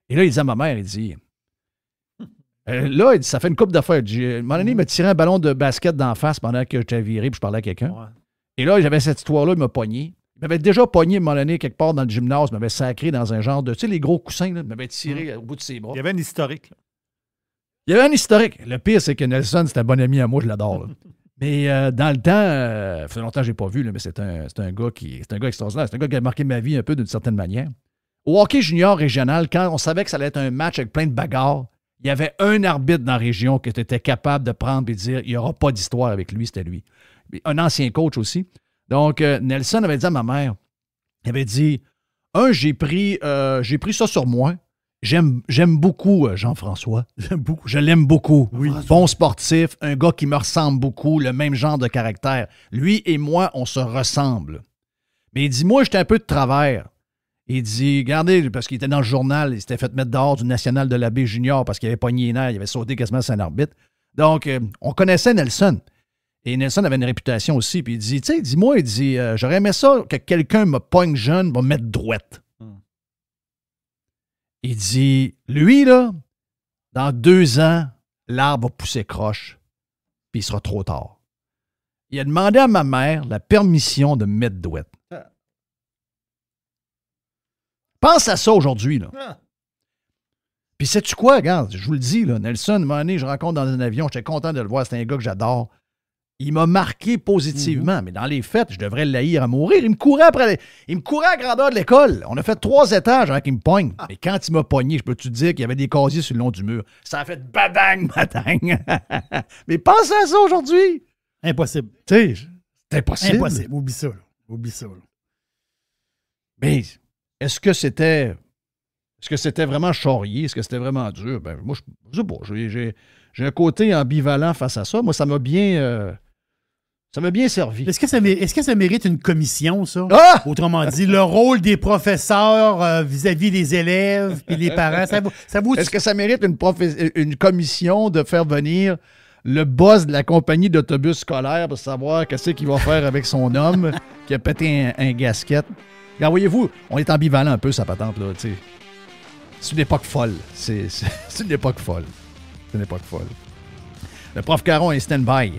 Et là, il dit à ma mère Il dit euh, Là, il dit, ça fait une coupe d'affaires. il m'a tiré un ballon de basket d'en face pendant que j'étais viré puis je parlais à quelqu'un. Et là, j'avais cette histoire-là, il m'a pogné. Il m'avait déjà pogné, mon quelque part dans le gymnase. Il m'avait sacré dans un genre de. Tu sais, les gros coussins, il m'avait tiré mm. au bout de ses bras. Il y avait un historique. Il y avait un historique. Le pire, c'est que Nelson, c'est un bon ami à moi, je l'adore. Mais euh, dans le temps, euh, ça fait longtemps que je n'ai pas vu, mais c'est un, un, gars qui. C'est un gars extraordinaire. C'est un gars qui a marqué ma vie un peu d'une certaine manière. Au hockey junior régional, quand on savait que ça allait être un match avec plein de bagarres, il y avait un arbitre dans la région qui était capable de prendre et de dire il n'y aura pas d'histoire avec lui, c'était lui. Un ancien coach aussi. Donc, euh, Nelson avait dit à ma mère, il avait dit Un, j'ai pris, j'ai pris ça sur moi, J'aime, beaucoup euh, Jean-François. Je l'aime beaucoup. Bon sportif, un gars qui me ressemble beaucoup, le même genre de caractère. Lui et moi, on se ressemble. Mais il dit, moi, j'étais un peu de travers. Il dit, regardez, parce qu'il était dans le journal, il s'était fait mettre dehors du national de l'abbé junior parce qu'il avait pogné les nerfs, il avait sauté quasiment sur un Donc, euh, on connaissait Nelson. Et Nelson avait une réputation aussi. Puis il dit, tu sais, dis-moi, il dit, euh, j'aurais aimé ça que quelqu'un me pogne jeune, me mettre droite. Il dit Lui, là, dans deux ans, l'arbre va pousser croche, puis il sera trop tard. Il a demandé à ma mère la permission de mettre douette. Ah. Pense à ça aujourd'hui, là. Ah. Puis sais-tu quoi, regarde, je vous le dis, là, Nelson, un moment donné, je rencontre dans un avion, j'étais content de le voir, c'est un gars que j'adore. Il m'a marqué positivement, mhm. mais dans les fêtes je devrais l'haïr à mourir. Il me courait après Il me courait à grandeur de l'école. On a fait trois étages avant qu'il me poigne. Ah. Mais quand il m'a pogné, je peux-tu te dire qu'il y avait des casiers sur le long du mur? Ça a fait badang, badang. mais pense à ça aujourd'hui. Impossible. Tu sais, c'est impossible. Oublie ça. Mais est-ce que c'était. Est-ce que c'était vraiment charrier? Est-ce que c'était vraiment dur? Ben, moi, je, sais pas. J'ai un côté ambivalent face à ça. Moi, ça m'a bien. Euh, ça m'a bien servi. Est-ce que, ça mérite une commission, ça? Ah! Autrement dit, le rôle des professeurs euh, vis-à-vis des élèves et des parents, ça, vous... Est-ce que ça mérite une, commission de faire venir le boss de la compagnie d'autobus scolaire pour savoir qu'est-ce qu'il va faire avec son homme qui a pété un, gasket? gasquette? voyez-vous, on est ambivalent un peu, sa patente, là, C'est une époque folle. C'est une époque folle. C'est une époque folle. Le prof Caron est stand-by.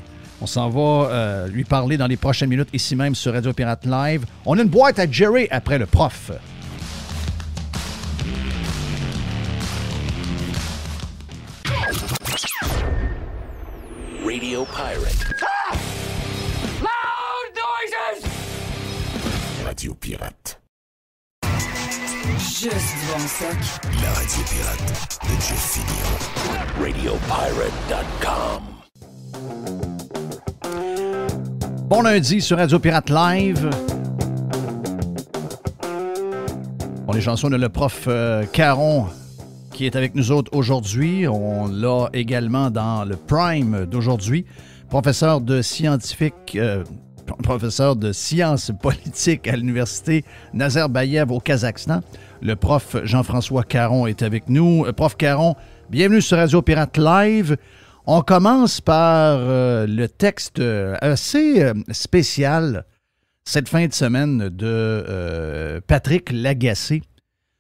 On s'en va euh, lui parler dans les prochaines minutes ici même sur Radio Pirate Live. On a une boîte à Jerry après le prof. Radio Pirate. Ah! Loud noises! Radio Pirate. Juste devant sec. La radio pirate de Jeff Radio RadioPirate.com Bon lundi sur Radio Pirate Live. Bon, les chansons de le prof euh, Caron qui est avec nous autres aujourd'hui. On l'a également dans le prime d'aujourd'hui. Professeur de scientifique, euh, professeur de sciences politiques à l'université Nazarbayev au Kazakhstan. Le prof Jean-François Caron est avec nous. Euh, prof Caron, bienvenue sur Radio Pirate Live. On commence par euh, le texte assez euh, spécial cette fin de semaine de euh, Patrick Lagacé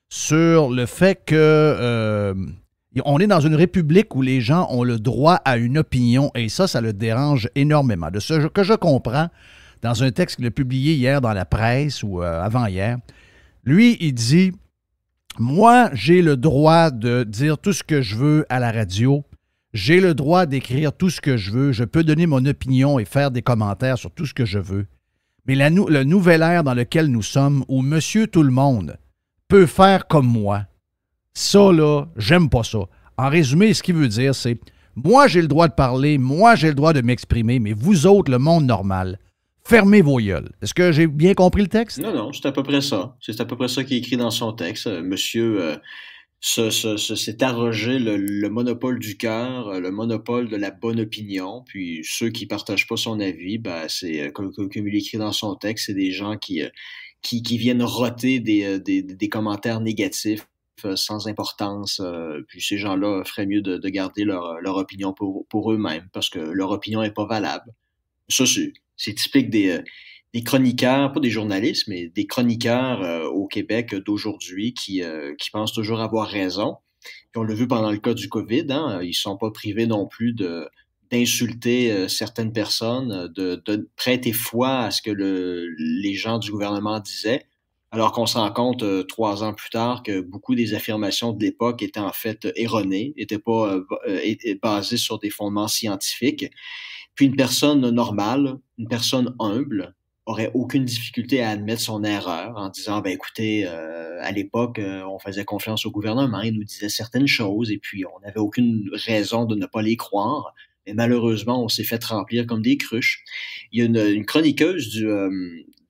sur le fait que on est dans une république où les gens ont le droit à une opinion et ça, ça le dérange énormément. De ce que je comprends, dans un texte qu'il a publié hier dans la presse ou avant-hier, lui, il dit Moi, j'ai le droit de dire tout ce que je veux à la radio j'ai le droit d'écrire tout ce que je veux, je peux donner mon opinion et faire des commentaires sur tout ce que je veux. Mais la le nouvel ère dans lequel nous sommes, où monsieur tout le monde peut faire comme moi, ça là, j'aime pas ça. En résumé, ce qu'il veut dire, c'est moi j'ai le droit de parler, moi j'ai le droit de m'exprimer, mais vous autres, le monde normal, fermez vos gueules. Est-ce que j'ai bien compris le texte? Non, non, c'est à peu près ça. C'est à peu près ça qui est écrit dans son texte. Euh, monsieur, euh, se, se, s'est arrogé le, le, monopole du cœur, euh, le monopole de la bonne opinion. Puis ceux qui partagent pas son avis, ben, c'est euh, comme, comme, il écrit dans son texte, c'est des gens qui, euh, qui, qui viennent roter des, des, des commentaires négatifs sans importance. puis ces gens-là feraient mieux de, garder leur, leur, opinion pour, pour eux-mêmes parce que leur opinion est pas valable. Ça, c'est typique des, des chroniqueurs, pas des journalistes, mais des chroniqueurs euh, au Québec d'aujourd'hui qui, euh, qui pensent toujours avoir raison. Puis on l'a vu pendant le cas du COVID, hein, ils ne sont pas privés non plus de d'insulter euh, certaines personnes, de, de, prêter foi à ce que le, les gens du gouvernement disaient, alors qu'on se rend compte trois ans plus tard que beaucoup des affirmations de l'époque étaient en fait erronées, n'étaient pas basées sur des fondements scientifiques. Puis une personne normale, une personne humble, aurait aucune difficulté à admettre son erreur en disant ben écoutez euh, à l'époque euh, on faisait confiance au gouvernement il nous disait certaines choses et puis on n'avait aucune raison de ne pas les croire mais malheureusement on s'est fait remplir comme des cruches il y a une, chroniqueuse du, euh,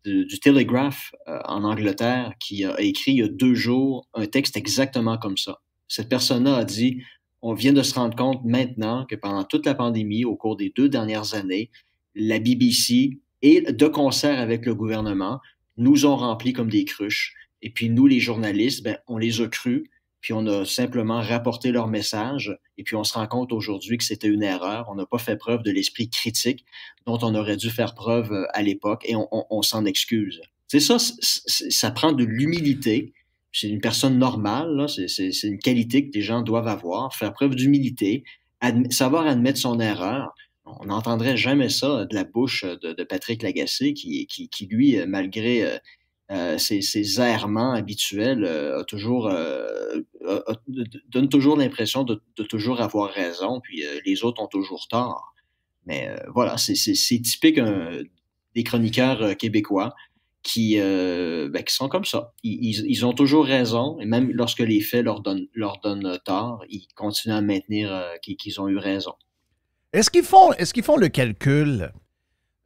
du, du Telegraph en Angleterre qui a écrit il y a deux jours un texte exactement comme ça cette personne-là a dit on vient de se rendre compte maintenant que pendant toute la pandémie au cours des deux dernières années la BBC et de concert avec le gouvernement, nous ont rempli comme des cruches. Et puis nous, les journalistes, ben, on les a crus, puis on a simplement rapporté leur message, et puis on se rend compte aujourd'hui que c'était une erreur. On n'a pas fait preuve de l'esprit critique dont on aurait dû faire preuve euh, à l'époque, et on, s'en excuse. C'est ça, ça prend de l'humilité. C'est une personne normale, c'est une qualité que les gens doivent avoir, faire preuve d'humilité, savoir admettre son erreur, on n'entendrait jamais ça de la bouche de, Patrick Lagacé, qui, qui, lui, euh, malgré euh, euh, ses, errements habituels, toujours, donne toujours l'impression de, toujours avoir raison, puis les autres ont toujours tort. Mais voilà, c'est typique des chroniqueurs québécois qui, ben, qui sont comme ça. Ils, ont toujours raison, et même lorsque les faits leur donnent, leur tort, ils continuent à maintenir qu'ils ont eu raison. Est-ce qu'ils font, est font le calcul?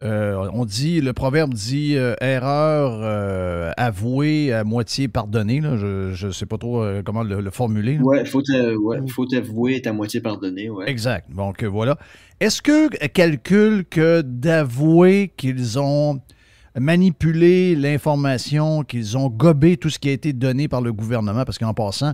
Euh, on dit, le proverbe dit euh, erreur euh, avouée à moitié pardonnée. Je ne sais pas trop comment le, formuler. Oui, il faut, ouais, mm. avouer à moitié pardonné. Exact. Donc voilà. Est-ce que calculent que d'avouer qu'ils ont manipulé l'information, qu'ils ont gobé tout ce qui a été donné par le gouvernement, parce qu'en passant,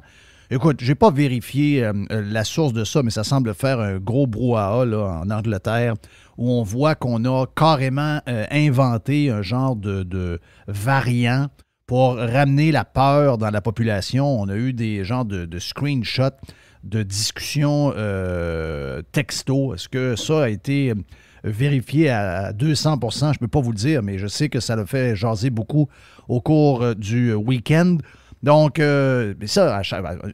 Écoute, j'ai pas vérifié euh, euh, la source de ça, mais ça semble faire un gros brouhaha là, en Angleterre où on voit qu'on a carrément euh, inventé un genre de, variant pour ramener la peur dans la population. On a eu des genres de, screenshots de discussions euh, texto. Est-ce que ça a été vérifié à 200 Je ne peux pas vous le dire, mais je sais que ça le fait jaser beaucoup au cours du week-end. Donc, euh, mais ça,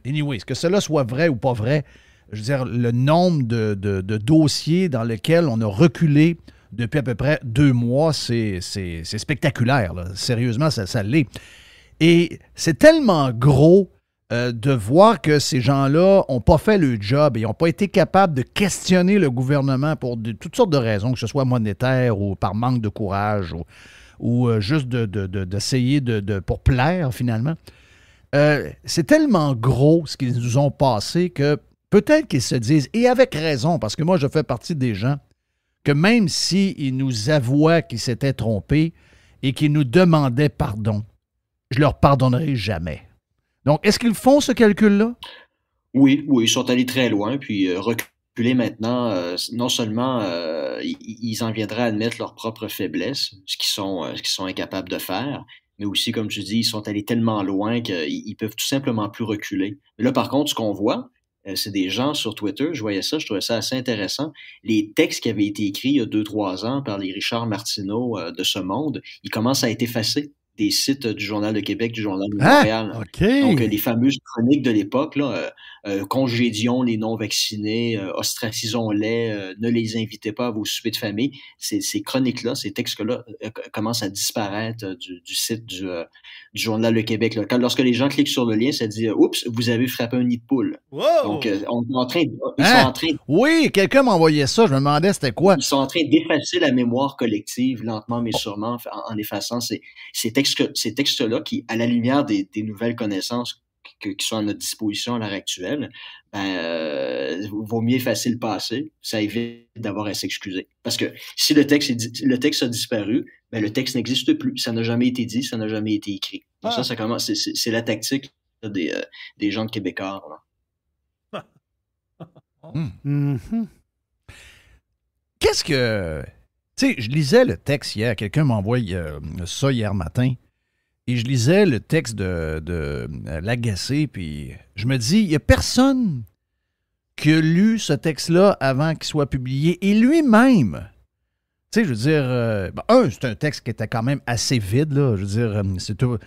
anyway, que cela soit vrai ou pas vrai, je veux dire, le nombre de, dossiers dans lesquels on a reculé depuis à peu près deux mois, c'est spectaculaire. Sérieusement, ça, l'est. Et c'est tellement gros euh, de voir que ces gens-là n'ont pas fait le job et n'ont pas été capables de questionner le gouvernement pour toutes sortes de raisons, que ce soit monétaire ou par manque de courage ou, euh, juste d'essayer de, pour plaire finalement. Euh, c'est tellement gros ce qu'ils nous ont passé que peut-être qu'ils se disent, et avec raison, parce que moi je fais partie des gens, que même s'ils nous avouaient qu'ils s'étaient trompés et qu'ils nous demandaient pardon, je leur pardonnerai jamais. Donc, est-ce qu'ils font ce calcul-là? Oui, oui, ils sont allés très loin, puis euh, reculer maintenant, euh, non seulement ils, en viendraient à admettre leurs propres faiblesses, ce qu'ils sont, sont, incapables de faire, mais aussi, comme tu dis, ils sont allés tellement loin qu'ils peuvent tout simplement plus reculer. Mais là, par contre, ce qu'on voit, euh, c'est des gens sur Twitter, je voyais ça, je trouvais ça assez intéressant. Les textes qui avaient été écrits il y a deux, trois ans par les Richard Martineau euh, de ce monde, ils commencent à être effacés des sites du Journal de Québec, du Journal de hein? Montréal. Donc, euh, les fameuses chroniques de l'époque, là, euh, euh, congédions les non-vaccinés, ostracisons-les, ne les invitez pas à vos soupers de famille. Ces, chroniques-là, ces textes-là commencent à disparaître du, site du, Journal de Québec. Là. lorsque les gens cliquent sur le lien, ça dit « Oups, vous avez frappé un nid de poule Donc, on est en train, hein? oui, quelqu'un m'envoyait ça, je me demandais c'était quoi. Ils sont en train d'effacer la mémoire collective lentement mais sûrement en, effaçant ces textes que ces textes-là qui, à la lumière des, nouvelles connaissances qui sont à notre disposition à l'heure actuelle, ben, euh, vaut mieux facile passer. Ça évite d'avoir à s'excuser. Parce que si le texte, le texte a disparu, ben, le texte n'existe plus. Ça n'a jamais été dit, ça n'a jamais été écrit. Ça, ah. ça C'est la tactique euh, des, gens de Québécois. Hmm. Mm-hmm. Qu'est-ce que tu sais, je lisais le texte hier. Quelqu'un m'envoie euh, ça hier matin. Et je lisais le texte de, de euh, Lagacé. Puis je me dis, il n'y a personne qui a lu ce texte-là avant qu'il soit publié. Et lui-même, tu sais, je veux dire, euh, ben, un, c'est un texte qui était quand même assez vide. Là, je veux dire, c'est tout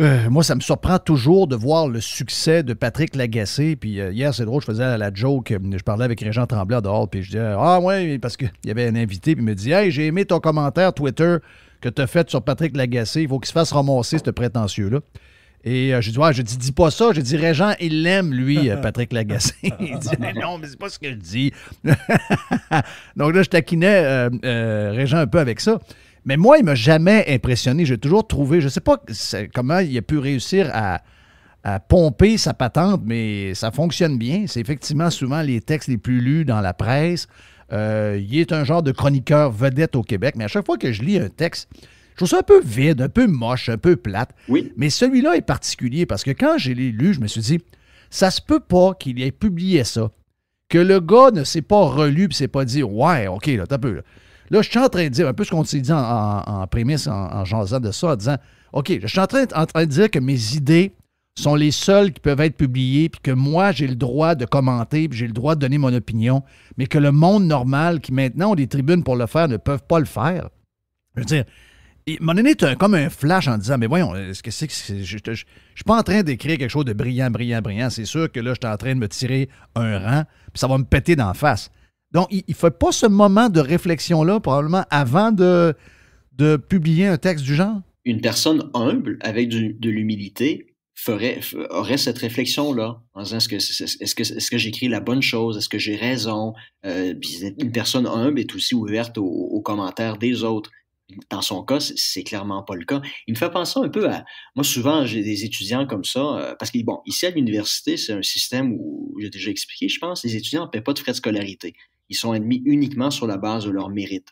euh, moi, ça me surprend toujours de voir le succès de Patrick Lagacé. Puis euh, hier, c'est drôle, je faisais la joke, euh, je parlais avec Régent Tremblay dehors, puis je disais Ah ouais, parce qu'il y avait un invité, puis il me dit Hey, j'ai aimé ton commentaire Twitter que tu as fait sur Patrick Lagacé, il faut qu'il se fasse ramasser ce prétentieux-là. Et je dis « ouais, je dis, dis pas ça. je dis Régent, il l'aime, lui, Patrick Lagacé. il dit, non, mais c'est pas ce qu'il dit. » Donc là, je taquinais Régent un peu avec ça. Mais moi, il m'a jamais impressionné. J'ai toujours trouvé, je sais pas comment il a pu réussir à, pomper sa patente, mais ça fonctionne bien. C'est effectivement souvent les textes les plus lus dans la presse. Euh, il est un genre de chroniqueur vedette au Québec, mais à chaque fois que je lis un texte, je trouve ça un peu vide, un peu moche, un peu plate. Oui. Mais celui-là est particulier parce que quand je l'ai lu, je me suis dit, ça se peut pas qu'il ait publié ça, que le gars ne s'est pas relu et s'est pas dit, ouais, ok, là, t'as peu. Là. Là, je suis en train de dire, un peu ce qu'on s'est dit en, prémisse, en, en jasant de ça, en disant OK, je suis en train, de dire que mes idées sont les seules qui peuvent être publiées, puis que moi, j'ai le droit de commenter, puis j'ai le droit de donner mon opinion, mais que le monde normal, qui maintenant ont des tribunes pour le faire, ne peuvent pas le faire. Je veux dire, mon moment est comme un flash en disant, mais voyons, ce que c'est que je, ne suis pas en train d'écrire quelque chose de brillant, brillant, brillant. C'est sûr que là, je suis en train de me tirer un rang, puis ça va me péter d'en face. Donc, il ne fait pas ce moment de réflexion-là, probablement, avant de, publier un texte du genre? Une personne humble, avec de l'humilité, ferait, aurait cette réflexion-là, en disant est-ce que, j'écris la bonne chose, est-ce que j'ai raison? Euh, une personne humble est aussi ouverte aux, commentaires des autres. Dans son cas, c'est clairement pas le cas. Il me fait penser un peu à. Moi, souvent, j'ai des étudiants comme ça, euh, parce que, bon, ici à l'université, c'est un système où, j'ai déjà expliqué, je pense, les étudiants ne paient pas de frais de scolarité ils sont admis uniquement sur la base de leur mérite.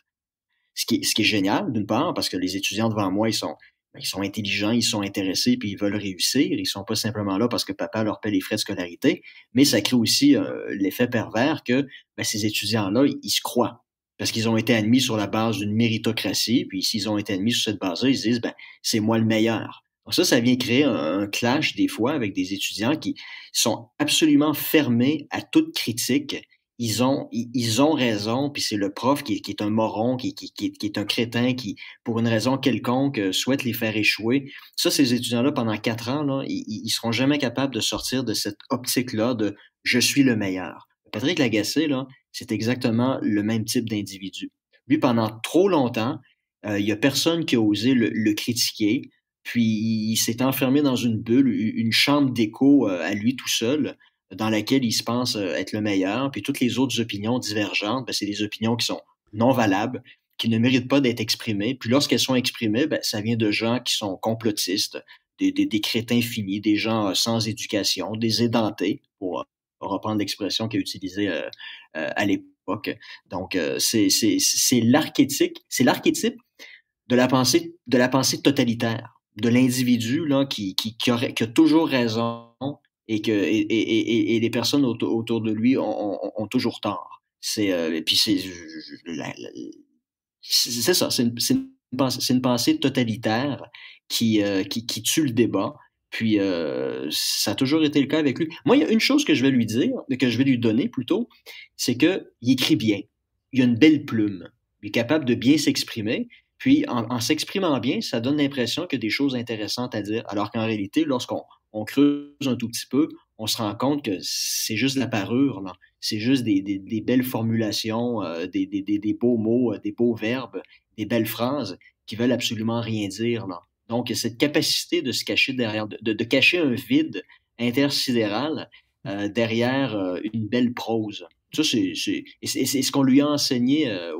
Ce qui, est, génial, d'une part, parce que les étudiants devant moi, ben, ils sont, intelligents, ils sont intéressés, puis ils veulent réussir. Ils sont pas simplement là parce que papa leur paie les frais de scolarité, mais ça crée aussi euh, l'effet pervers que ben, ces étudiants-là, ils, se croient parce qu'ils ont été admis sur la base d'une méritocratie, puis s'ils ont été admis sur cette base-là, ils se disent, ben, c'est moi le meilleur. Donc ça, ça vient créer un, clash des fois avec des étudiants qui sont absolument fermés à toute critique, ils ont, ils ont raison, puis c'est le prof qui, est un moron, qui, qui, est un crétin, qui, pour une raison quelconque, euh, souhaite les faire échouer. Ça, ces étudiants-là, pendant quatre ans, ils, ne seront jamais capables de sortir de cette optique-là de je suis le meilleur. Patrick Lagacé, là, c'est exactement le même type d'individu. Lui, pendant trop longtemps, euh, il y n'y a personne qui a osé le, critiquer, puis il s'est enfermé dans une bulle, une chambre d'écho euh, à lui tout seul dans laquelle il se pense euh, être le meilleur, puis toutes les autres opinions divergentes, ben, c'est des opinions qui sont non valables, qui ne méritent pas d'être exprimées. Puis lorsqu'elles sont exprimées, ben ça vient de gens qui sont complotistes, des, des, des, crétins finis, des gens euh, sans éducation, des édentés, pour euh, reprendre l'expression qui a utilisée à l'époque. Donc, c'est l'archétype, c'est l'archétype de la pensée, de la pensée totalitaire, de l'individu là qui, qui, qui a toujours raison, et que et, et, et, les personnes autour, de lui ont, ont, toujours tort. C'est euh, et puis c'est c'est ça, c'est une, pensée, totalitaire qui, euh, qui, qui tue le débat. Puis euh, ça a toujours été le cas avec lui. Moi, il y a une chose que je vais lui dire, que je vais lui donner plutôt, c'est que il écrit bien. Il a une belle plume. Il est capable de bien s'exprimer. Puis en, en s'exprimant bien, ça donne l'impression qu'il y a des choses intéressantes à dire. Alors qu'en réalité, lorsqu'on on creuse un tout petit peu, on se rend compte que c'est juste la parure, c'est juste des, belles formulations, euh, des, beaux mots, euh, des beaux verbes, des belles phrases qui veulent absolument rien dire. Là. Donc, cette capacité de se cacher derrière, de, cacher un vide intersidéral euh, derrière une belle prose. Ça, c'est, ce qu'on lui a enseigné à,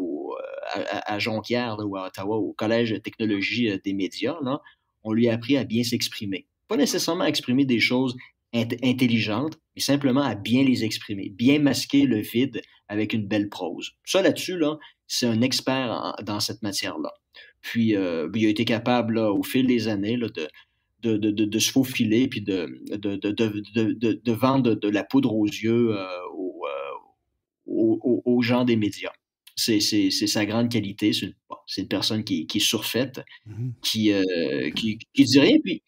à, Jonquière ou à Ottawa, au Collège de technologie des médias. Là. On lui a appris à bien s'exprimer nécessairement à exprimer des choses intelligentes, mais simplement à bien les exprimer, bien masquer le vide avec une belle prose. Ça, là-dessus, là, c'est un expert dans cette matière-là. Puis, euh, ben, il a été capable, au fil des années, de, se faufiler puis de, de, vendre de, la poudre aux yeux euh, euh, aux, gens des médias. C'est sa grande qualité. C'est une, personne qui, est surfaite, mmh qui, qui, dit rien. Puis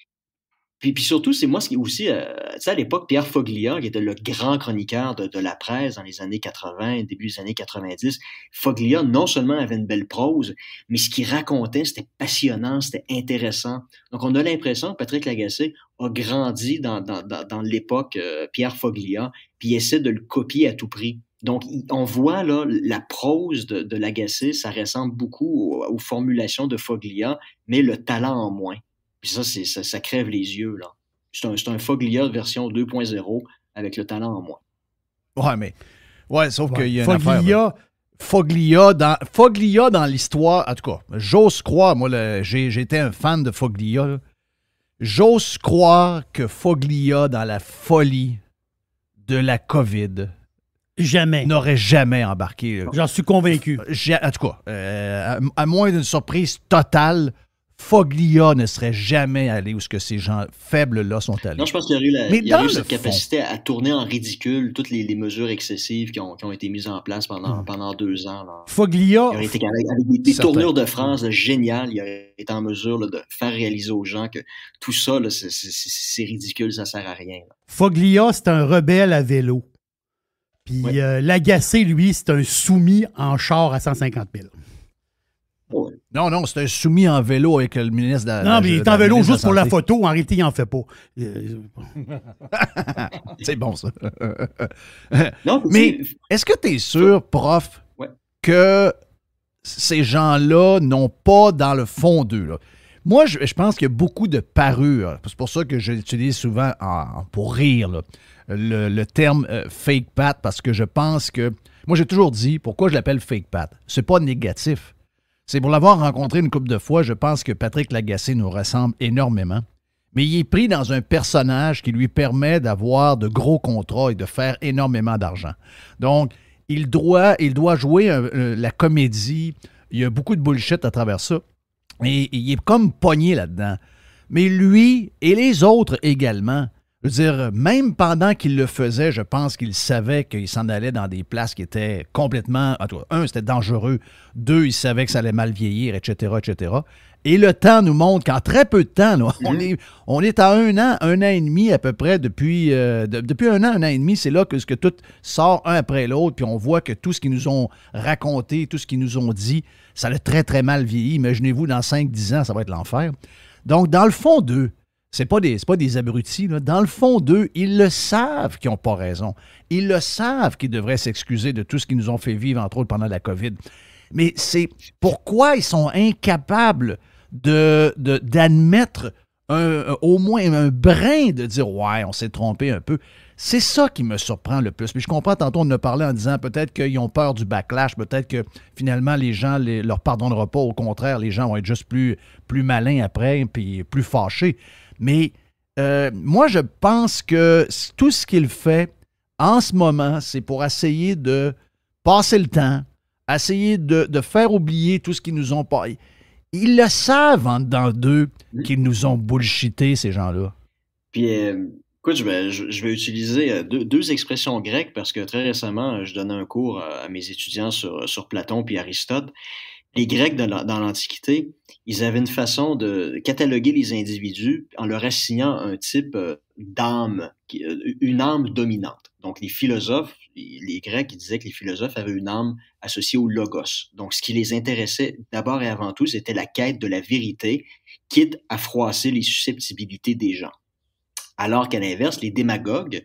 puis, puis surtout, c'est moi qui aussi, euh, tu sais, à l'époque, Pierre Foglia, qui était le grand chroniqueur de, la presse dans les années 80, début des années 90, Foglia non seulement avait une belle prose, mais ce qu'il racontait, c'était passionnant, c'était intéressant. Donc on a l'impression que Patrick Lagacé a grandi dans, dans, dans, l'époque euh, Pierre Foglia, puis essaie de le copier à tout prix. Donc, on voit là la prose de, de Lagacé, ça ressemble beaucoup aux, aux formulations de Foglia, mais le talent en moins. Puis ça, ça, crève les yeux. là. C'est un, Foglia version 2.0 avec le talent en moi. Ouais, mais. Ouais, sauf qu'il y a Foglia, Foglia dans, Foglia dans l'histoire, en tout cas, j'ose croire, moi, j'étais un fan de Foglia. J'ose croire que Foglia, dans la folie de la COVID, jamais n'aurait jamais embarqué. J'en suis convaincu. En tout cas, euh, à, moins d'une surprise totale, Foglia ne serait jamais allé où ce que ces gens faibles-là sont allés. Non, je pense qu'il y aurait eu, la, capacité à tourner en ridicule toutes les, mesures excessives qui ont, été mises en place pendant, hmm. pendant deux ans. Foglia. Il aurait été, avec, des, tournures de France géniales, il aurait été en mesure de faire réaliser aux gens que tout ça, c'est ridicule, ça sert à rien. Foglia, c'est un rebelle à vélo. Puis euh, Lagacé, lui, c'est un soumis en char à 150 000. Non, non, c'est un soumis en vélo avec le ministre de la Non, mais il est en vélo juste pour la photo. En réalité, il n'en fait pas. c'est bon, ça. non, mais est-ce que tu es sûr, prof, que ces gens-là n'ont pas dans le fond d'eux? Moi, je, pense qu'il y a beaucoup de parures. C'est pour ça que j'utilise souvent, pour rire, le, terme euh, fake pat, parce que je pense que. Moi, j'ai toujours dit pourquoi je l'appelle fake pat. C'est pas négatif c'est pour l'avoir rencontré une couple de fois, je pense que Patrick Lagacé nous ressemble énormément. Mais il est pris dans un personnage qui lui permet d'avoir de gros contrats et de faire énormément d'argent. Donc, il doit, il doit jouer euh, euh, la comédie. Il y a beaucoup de bullshit à travers ça. Et, il est comme pogné là-dedans. Mais lui et les autres également je veux dire, même pendant qu'il le faisait, je pense qu'il savait qu'il s'en allait dans des places qui étaient complètement. Un, c'était dangereux. Deux, il savait que ça allait mal vieillir, etc., etc. Et le temps nous montre qu'en très peu de temps, on, est, on est à un an, un an et demi à peu près depuis, euh, depuis un an, un an et demi, c'est là que, que tout sort un après l'autre, puis on voit que tout ce qu'ils nous ont raconté, tout ce qu'ils nous ont dit, ça l'a très très mal vieilli. Imaginez-vous, dans 5-10 ans, ça va être l'enfer. Donc, dans le fond d'eux, c'est pas des, pas des abrutis. Dans le fond d'eux, ils le savent qu'ils n'ont pas raison. Ils le savent qu'ils devraient s'excuser de tout ce qu'ils nous ont fait vivre, entre autres pendant la COVID. Mais c'est pourquoi ils sont incapables d'admettre de, euh, au moins un brin de dire ouais, on s'est trompé un peu. C'est ça qui me surprend le plus. Mais je comprends, tantôt on nous parler en disant peut-être qu'ils ont peur du backlash, peut-être que finalement les gens ne leur pardonneront pas. Au contraire, les gens vont être juste plus, plus malins après, puis plus fâchés. Mais euh, moi, je pense que tout ce qu'il fait en ce moment, c'est pour essayer de passer le temps, essayer de, faire oublier tout ce qu'ils nous ont parlé. Ils le savent en dedans d'eux qu'ils nous ont bullshité, ces gens-là. Puis, euh, écoute, je vais, utiliser euh, deux, expressions grecques parce que très récemment, je donnais un cours à mes étudiants sur, sur Platon puis Aristote les Grecs dans l'Antiquité, ils avaient une façon de cataloguer les individus en leur assignant un type euh, d'âme, euh, une âme dominante. Donc les philosophes, les Grecs, ils disaient que les philosophes avaient une âme associée au logos. Donc ce qui les intéressait d'abord et avant tout, c'était la quête de la vérité, quitte à froisser les susceptibilités des gens. Alors qu'à l'inverse, les démagogues,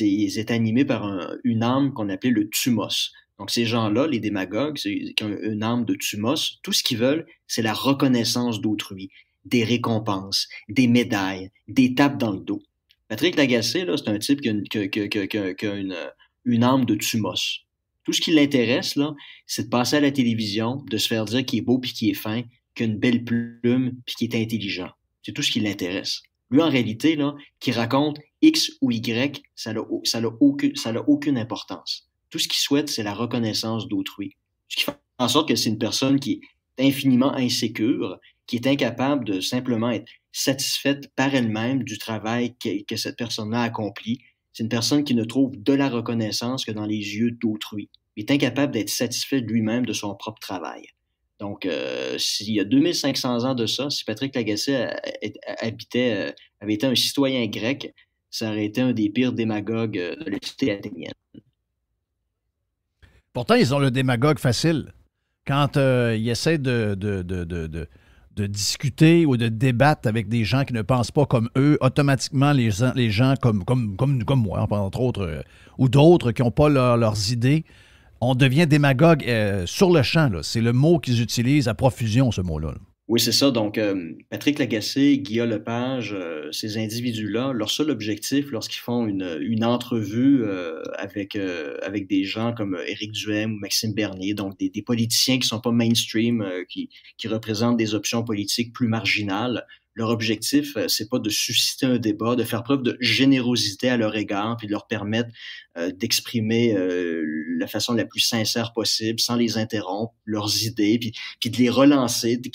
ils étaient animés par une âme qu'on appelait le thumos. Donc ces gens-là, les démagogues, qui ont une âme de Tumos, tout ce qu'ils veulent, c'est la reconnaissance d'autrui, des récompenses, des médailles, des tapes dans le dos. Patrick Lagacé, c'est un type qui a, une, arme âme de Tumos. Tout ce qui l'intéresse, là, c'est de passer à la télévision, de se faire dire qu'il est beau puis qu'il est fin, qu'il a une belle plume puis qu'il est intelligent. C'est tout ce qui l'intéresse. Lui, en réalité, là, qui raconte X ou Y, ça n'a aucune importance tout ce qu'il souhaite, c'est la reconnaissance d'autrui. Ce qui fait en sorte que c'est une personne qui est infiniment insécure, qui est incapable de simplement être satisfaite par elle-même du travail que, cette personne-là a accompli. C'est une personne qui ne trouve de la reconnaissance que dans les yeux d'autrui. Il est incapable d'être satisfait lui-même de son propre travail. Donc, euh, s'il y a 2500 ans de ça, si Patrick Lagacé euh, euh, habitait, avait été un citoyen grec, ça aurait été un des pires démagogues de cité athénienne. Pourtant, ils ont le démagogue facile. Quand euh, ils essaient de, de, discuter ou de débattre avec des gens qui ne pensent pas comme eux, automatiquement, les, les gens comme, comme, comme, comme moi, entre autres, euh, ou d'autres qui n'ont pas leurs idées, on devient démagogue euh, sur le champ. C'est le mot qu'ils utilisent à profusion, ce mot-là. là oui, c'est ça. Donc, euh, Patrick Lagacé, Guillaume Lepage, euh, ces individus-là, leur seul objectif lorsqu'ils font une, entrevue euh, avec, avec des gens comme Éric Duhem ou Maxime Bernier, donc des, politiciens qui ne sont pas mainstream, qui représentent des options politiques plus marginales, leur objectif, euh, c'est pas de susciter un débat, de faire preuve de générosité à leur égard, puis de leur permettre euh, d'exprimer euh, la façon la plus sincère possible, sans les interrompre, leurs idées, puis, puis de les relancer, de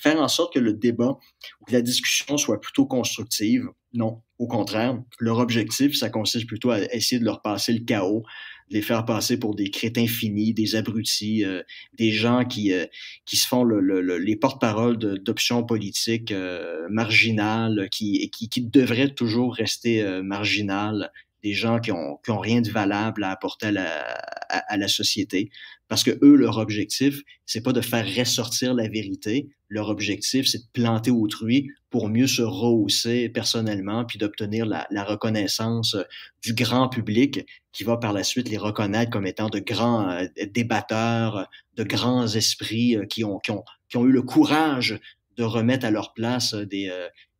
faire en sorte que le débat ou la discussion soit plutôt constructive. Non, au contraire, leur objectif, ça consiste plutôt à essayer de leur passer le chaos, les faire passer pour des crétins finis, des abrutis, euh, des gens qui, euh, qui se font le, les porte-paroles d'options politiques euh, marginales, qui, qui, devraient toujours rester marginales, des gens qui ont, qui ont rien de valable à apporter à la, société. Parce que eux, leur objectif, c'est pas de faire ressortir la vérité. Leur objectif, c'est de planter autrui pour mieux se rehausser personnellement, puis d'obtenir la, reconnaissance euh, du grand public qui va par la suite les reconnaître comme étant de grands euh, débatteurs, de grands esprits euh, qui, ont, qui, ont, qui ont eu le courage de remettre à leur place des,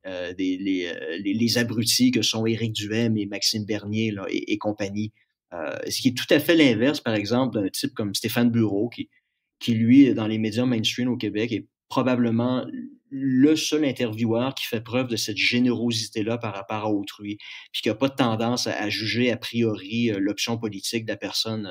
euh, euh, les, abrutis que sont Éric Duhem et Maxime Bernier et, compagnie. Euh, ce qui est tout à fait l'inverse, par exemple, d'un type comme Stéphane Bureau, qui, lui, dans les médias mainstream au Québec, est probablement le seul intervieweur qui fait preuve de cette générosité-là par rapport à autrui, puis qui n'a pas de tendance à, juger a priori l'option politique de la personne.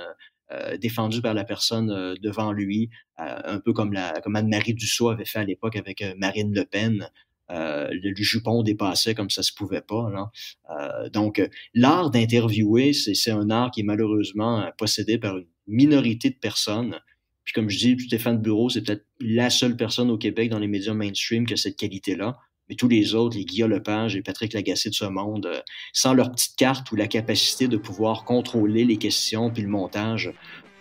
défendue par la personne devant lui, un peu comme, comme Anne-Marie Dussault avait fait à l'époque avec Marine Le Pen, euh, le, jupon dépassait comme ça se pouvait pas. Euh, donc, euh, l'art d'interviewer, c'est un art qui est malheureusement possédé par une minorité de personnes. Puis comme je dis, Stéphane Bureau, c'est peut-être la seule personne au Québec dans les médias mainstream qui a cette qualité-là. Mais tous les autres, les Guillaume Lepage et Patrick Lagacé de ce monde, sans leur petite carte ou la capacité de pouvoir contrôler les questions puis le montage,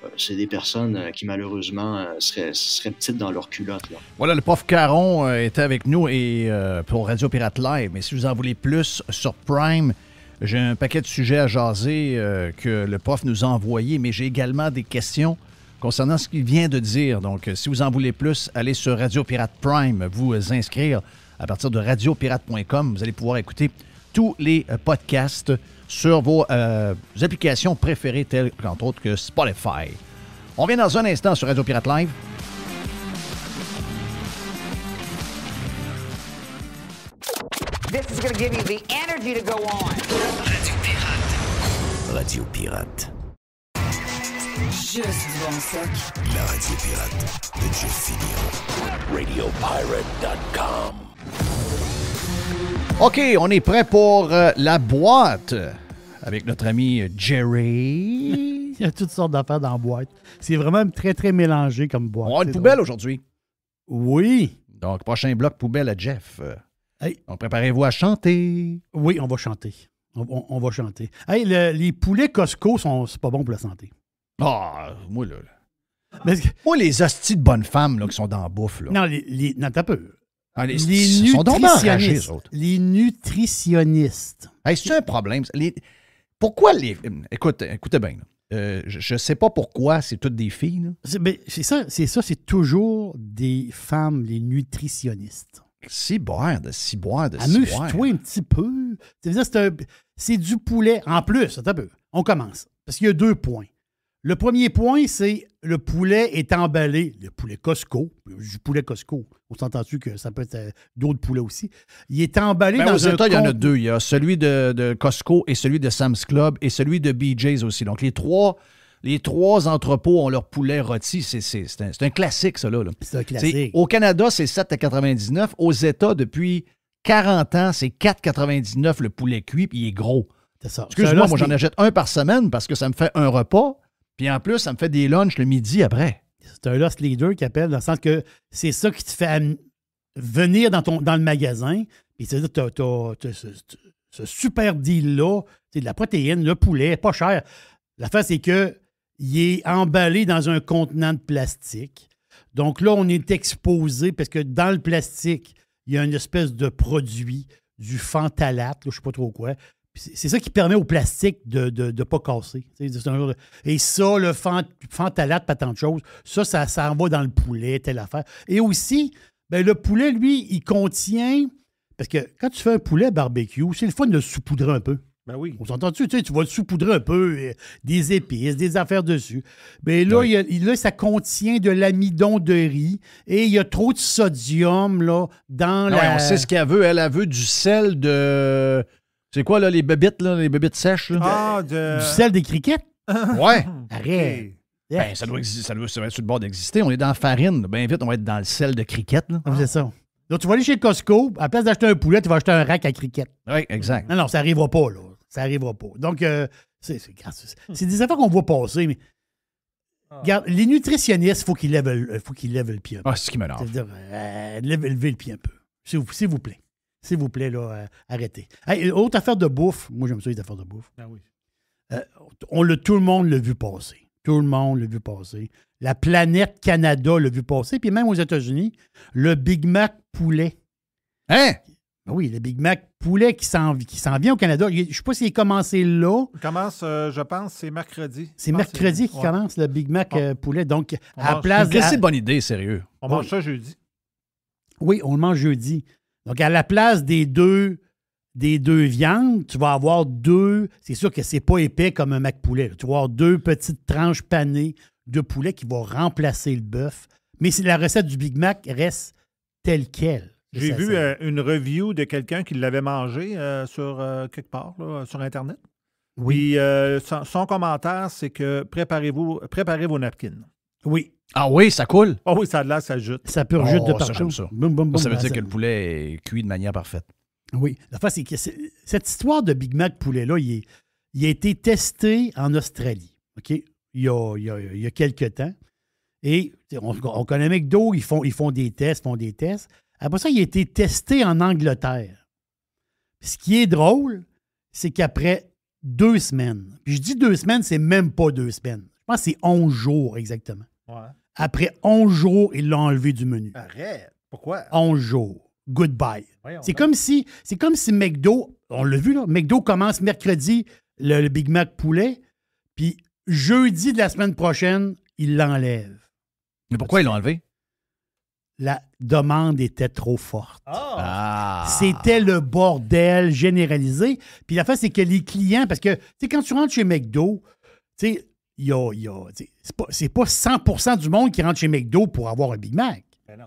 euh, c'est des personnes euh, qui malheureusement euh, seraient, petites dans leur culotte. Voilà, le prof Caron était avec nous et pour Radio Pirate Live. Mais si vous en voulez plus sur Prime, j'ai un paquet de sujets à jaser que le prof nous a envoyé, mais j'ai également des questions concernant ce qu'il vient de dire. Donc, si vous en voulez plus, allez sur Radio Pirate Prime, vous inscrire à partir de radiopirate.com. Vous allez pouvoir écouter tous les podcasts sur vos euh, applications préférées, telles qu'entre autres que Spotify. On vient dans un instant sur Radio Pirate Live. This is going to give you the energy to go on. Radio Pirate. Radio Pirate. Juste bon sec. La radio pirate de Jeff RadioPirate.com. OK, on est prêt pour euh, la boîte avec notre ami Jerry. Il y a toutes sortes d'affaires dans la boîte. C'est vraiment très, très mélangé comme boîte. On a une poubelle aujourd'hui. Oui. Donc, prochain bloc poubelle à Jeff. Hey. Donc, préparez-vous à chanter. Oui, on va chanter. On, va chanter. Hey, les poulets Costco, sont, c'est pas bon pour la santé. Ah, moi, là. moi, les hosties de bonnes femmes qui sont dans la bouffe. Là. Non, les, non, t'as peur. Ah, les, nutritionnistes, sont les, nutritionnistes. c'est un problème. Les, pourquoi les. Écoute, écoutez bien. Euh, je ne sais pas pourquoi c'est toutes des filles. Ben, c'est ça, c'est ça, c'est toujours des femmes, les nutritionnistes. Ciboire, de ciboire, de Amuse-toi un petit peu. C'est du poulet en plus, un peu. On commence. Parce qu'il y a deux points. Le premier point, c'est le poulet est emballé. Le poulet Costco, du poulet Costco. On s'entend-tu que ça peut être euh, d'autres poulets aussi. Il est emballé ben, dans aux États, il y en a deux. Il y a celui de, Costco et celui de Sam's Club et celui de BJ's aussi. Donc, les trois, les trois entrepôts ont leur poulet rôti. C'est un, classique, ça. Là, C'est un classique. Au Canada, c'est 7,99. Aux États, depuis 40 ans, c'est 4,99 le poulet cuit, puis il est gros. C'est excuse moi, moi j'en achète un par semaine parce que ça me fait un repas. Puis en plus, ça me fait des lunchs le midi après. C'est un lost leader qui appelle, dans le sens que c'est ça qui te fait venir dans, ton, dans le magasin. Puis c'est-à-dire, tu ce super deal-là, c'est de la protéine, le poulet, pas cher. La L'affaire, c'est que il est emballé dans un contenant de plastique. Donc là, on est exposé parce que dans le plastique, il y a une espèce de produit, du fantalate, je ne sais pas trop quoi. C'est ça qui permet au plastique de ne pas casser. et ça, le fantalate, pas tant de choses, ça, ça, va dans le poulet, telle affaire. Et aussi, ben, le poulet, lui, il contient. Parce que quand tu fais un poulet barbecue, c'est le fun de le saupoudrer un peu. Ben oui. On s'entend tu sais, tu vas le saupoudrer un peu, euh, des épices, des affaires dessus. Mais ben, là, il ça contient de l'amidon de riz et il y a trop de sodium là, dans ah la. Oui, on sait ce qu'elle veut. Elle, a veut du sel de. C'est quoi, là, les bébites, là, les sèches? Ah, Du sel des criquettes? ouais. Arrête. Ben, ça doit, ça être sur le bord d'exister. On est dans la farine. Ben, vite, on va être dans le sel de criquettes. Ah. C'est ça. Donc, tu vas aller chez Costco, à la place d'acheter un poulet, tu vas acheter un rack à criquettes. Oui, exact. Non, non, ça n'arrivera pas, là. Ça n'arrivera pas. Donc, euh, c'est des affaires qu'on voit passer, mais. Ah. les nutritionnistes, il faut qu'ils lèvent, euh, le pied un ah, peu. Ah, c'est ce qui me euh, lève, levez le pied un peu, s'il vous plaît. S'il vous plaît, là, euh, arrêtez. autre affaire de bouffe. Moi, j'aime ça, les affaires de bouffe. Ah oui. Euh, on le, tout le monde l'a vu passer. Tout le monde l'a vu passer. La planète Canada l'a vu passer. Puis même aux États-Unis, le Big Mac poulet. Hein? Ben oui, le Big Mac poulet qui s'en vient au Canada. Je ne sais pas s'il est commencé là. Il commence, euh, je pense, c'est mercredi. C'est mercredi qui commence le Big Mac poulet. Donc, à place. de... C'est bonne idée, sérieux? On mange ça jeudi. Oui, on le mange jeudi. Donc, à la place des deux, des deux viandes, tu vas avoir deux. C'est sûr que c'est pas épais comme un mac poulet. Tu vas avoir deux petites tranches panées de poulet qui vont remplacer le bœuf. Mais la recette du Big Mac reste telle qu'elle. J'ai vu euh, une review de quelqu'un qui l'avait mangé euh, sur euh, quelque part, sur Internet. Oui. son, son, commentaire, c'est que préparez-vous, préparez vos napkins. Oui. Ah oui, ça coule? Ah oui, ça a l'air, ça jute. Ça peut oh, de partout. Ça, veut dire que le poulet est cuit de manière parfaite. Oui. La face, c'est que cette histoire de Big Mac poulet-là, il, a été testé en Australie, OK? Il y a, il a, quelques temps. Et on, connaît McDo, ils font, ils font des tests, font des tests. Après ça, il a été testé en Angleterre. Ce qui est drôle, c'est qu'après deux semaines, puis je dis deux semaines, c'est même pas deux semaines. Je pense que c'est onze jours exactement. Après 11 jours, ils l'ont enlevé du menu. Arrête. Pourquoi? 11 jours. Goodbye. C'est comme, si, comme si McDo, on l'a vu, là, McDo commence mercredi le, Big Mac poulet, puis jeudi de la semaine prochaine, ils l'enlèvent. Mais pourquoi ils l'ont enlevé? La demande était trop forte. Ah! Ah! C'était le bordel généralisé. Puis la fin, c'est que les clients, parce que, tu sais, quand tu rentres chez McDo, tu sais, y c'est pas, 100 du monde qui rentre chez McDo pour avoir un Big Mac. Ben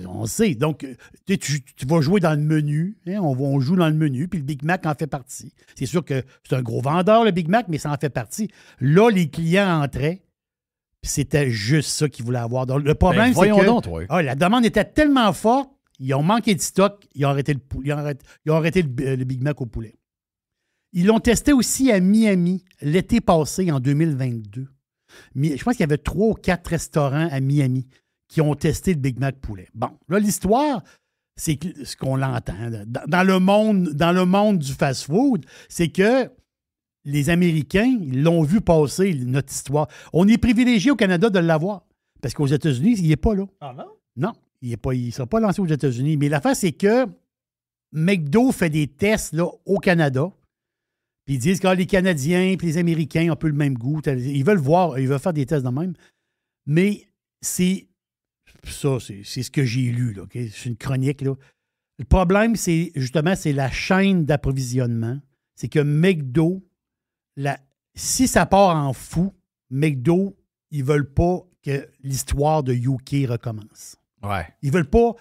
non. On sait. Donc, euh, tu, vas jouer dans le menu. Hein, on, on, joue dans le menu, puis le Big Mac en fait partie. C'est sûr que c'est un gros vendeur, le Big Mac, mais ça en fait partie. Là, les clients entraient, puis c'était juste ça qu'ils voulaient avoir. le problème, ben, c'est que ah, la demande était tellement forte, ils ont manqué de stock, ils ont arrêté le, ils ont euh, le Big Mac au poulet. Ils l'ont testé aussi à Miami l'été passé, en 2022. Je pense qu'il y avait trois ou quatre restaurants à Miami qui ont testé le Big Mac poulet. Bon, là, l'histoire, c'est ce qu'on l'entend. Dans, le monde, dans le monde du fast-food, c'est que les Américains, ils l'ont vu passer, notre histoire. On est privilégié au Canada de l'avoir. Parce qu'aux États-Unis, il n'est pas là. Ah non? Non, il ne sera pas lancé aux États-Unis. Mais l'affaire, c'est que McDo fait des tests là, au Canada ils disent que ah, les Canadiens et les Américains ont un peu le même goût. Ils veulent voir, ils veulent faire des tests de même. Mais c'est ça, c'est ce que j'ai lu. là C'est une chronique. Là. Le problème, c'est justement, c'est la chaîne d'approvisionnement. C'est que McDo, la, si ça part en fou, McDo, ils veulent pas que l'histoire de UK recommence. Ouais. Ils veulent pas.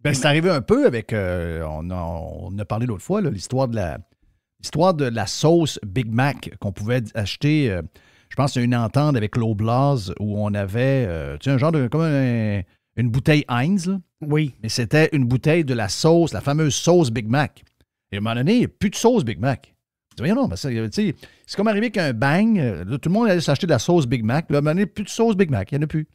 Ben, c'est arrivé un peu avec. Euh, on, a, on, a, parlé l'autre fois, l'histoire de la Histoire de la sauce Big Mac qu'on pouvait acheter, euh, je pense, une entente avec l'Oblast où on avait euh, tu sais, un genre de. comme une bouteille Heinz. Oui. Mais c'était une bouteille de la sauce, la fameuse sauce Big Mac. Et à un moment donné, il n'y a plus de sauce Big Mac. non, ben, c'est comme arrivé qu'un bang, euh, tout le monde allait s'acheter de la sauce Big Mac. Là, à un moment donné, plus de sauce Big Mac, il n'y en a plus.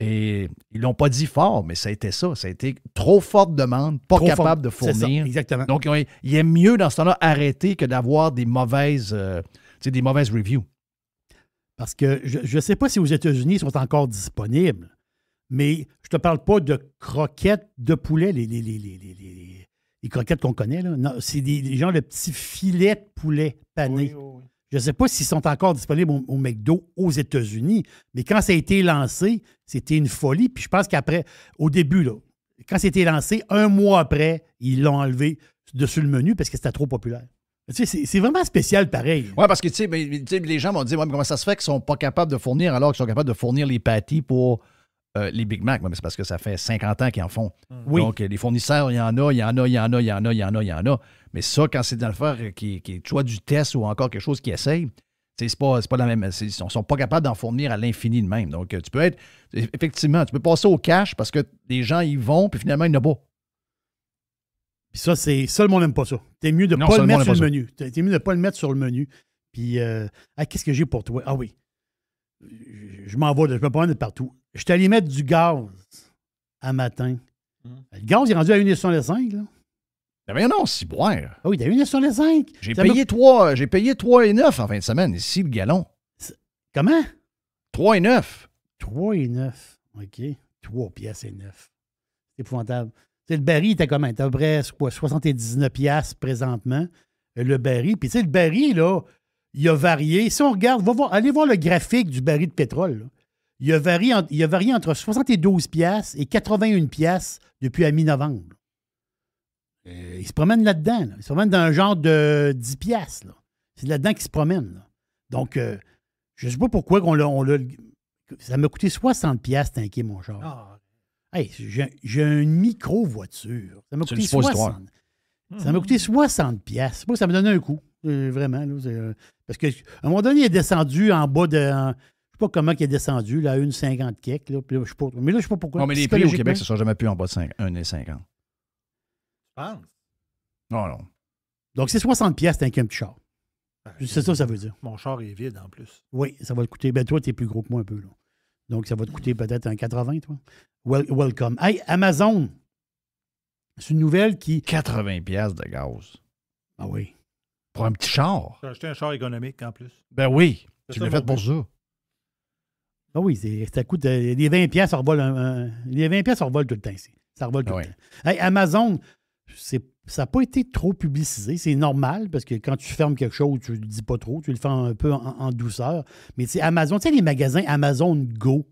Et ils l'ont pas dit fort, mais ça a été ça. Ça a été trop forte demande, pas capable de fournir. exactement. Donc, il est mieux dans ce temps-là arrêter que d'avoir des mauvaises, euh, des mauvaises reviews. Parce que je ne sais pas si aux États-Unis, ils sont encore disponibles, mais je te parle pas de croquettes de poulet, les, les, croquettes qu'on connaît. Non, c'est des, gens, le petit filet de poulet pané. Je ne sais pas s'ils sont encore disponibles au, McDo aux États-Unis, mais quand ça a été lancé, c'était une folie. Puis je pense qu'après, au début, là, quand c'était lancé, un mois après, ils l'ont enlevé dessus le menu parce que c'était trop populaire. c'est vraiment spécial pareil. Oui, parce que les gens m'ont dit, comment ça se fait qu'ils ne sont pas capables de fournir alors qu'ils sont capables de fournir les pâtis pour euh, les Big Mac, mais c'est parce que ça fait 50 ans qu'ils en font. Hmm. Donc, les fournisseurs, il y en a, il y en a, il y en a, il y en a, il y en a, il y en a. Mais ça, quand c'est dans le qui, qui soit du test ou encore quelque chose qui essaye, c'est pas, pas la même. Ils ne sont pas capables d'en fournir à l'infini de même. Donc, euh, tu peux être. Effectivement, tu peux passer au cash parce que les gens ils vont, puis finalement, ils n'y en pas. Puis ça, c'est. Seulement, on n'aime pas ça. T'es mieux de pas le mettre sur le menu. T'es mieux de ne pas le mettre sur le menu. Puis, euh, ah, qu'est-ce que j'ai pour toi? Ah oui je, je m'en vais, je peux pas en partout. Je suis allé mettre du gaz à matin. Hmm. Le gaz est rendu à 1,65 là. Mais ben non, si boire. Ah oui, t'as 1,65. J'ai payé, 3, j'ai payé 3,9 en fin de semaine, ici, le galon. Comment? 3,9. 3,9 OK. 3 et 9. C'est épouvantable. Tu le baril était comment? Il était à peu près quoi, 79 pièces présentement. Euh, le baril. Puis, tu sais, le baril, là, il a varié. Si on regarde, allez voir le graphique du baril de pétrole. Il, a varié il a varié entre 72 pièces et 81 pièces depuis à mi-novembre. Euh, il se promène là-dedans. Il se promène dans un genre de 10 pièces. C'est là-dedans qu'il se promène. Donc, euh, je ne sais pas pourquoi on l'a. Ça m'a coûté 60 pièces T'inquiète, mon genre ah. j'ai une micro-voiture. Ça m'a coûté 60. Ça m'a hmm. coûté 60 Ça me donnait un coup vraiment. Là, euh, parce qu'à un moment donné, il est descendu en bas de. Je je sais pas comment il est descendu, là, à 1,50 kek. Là, là, je mais là, je sais pas pourquoi. Non, mais les prix au Québec, ça ne sera jamais plus en bas de 1,50. Je pense. Non, non. Donc, c'est 60 pièces avec un petit char. Ah, c'est ça, ça veut dire. Mon char est vide en plus. Oui, ça va te coûter. Ben, toi, tu es plus gros que moi un peu. Là. Donc, ça va te coûter peut-être un 80, toi. welcome. Hey, Amazon. C'est une nouvelle qui. 80 pièces de gaz. Ah oui un petit char. J'ai acheté un char économique en plus. Ben oui, tu l'as fait pour ça. Ah oui, ça coûte. Euh, les 20 pièces revole les 20 pièces tout le temps ici. Ça revole tout le temps. Hey, Amazon, ça n'a pas été trop publicisé. C'est normal parce que quand tu fermes quelque chose, tu ne le dis pas trop, tu le fais un peu en, douceur. Mais tu sais, Amazon, tu sais, les magasins Amazon Go,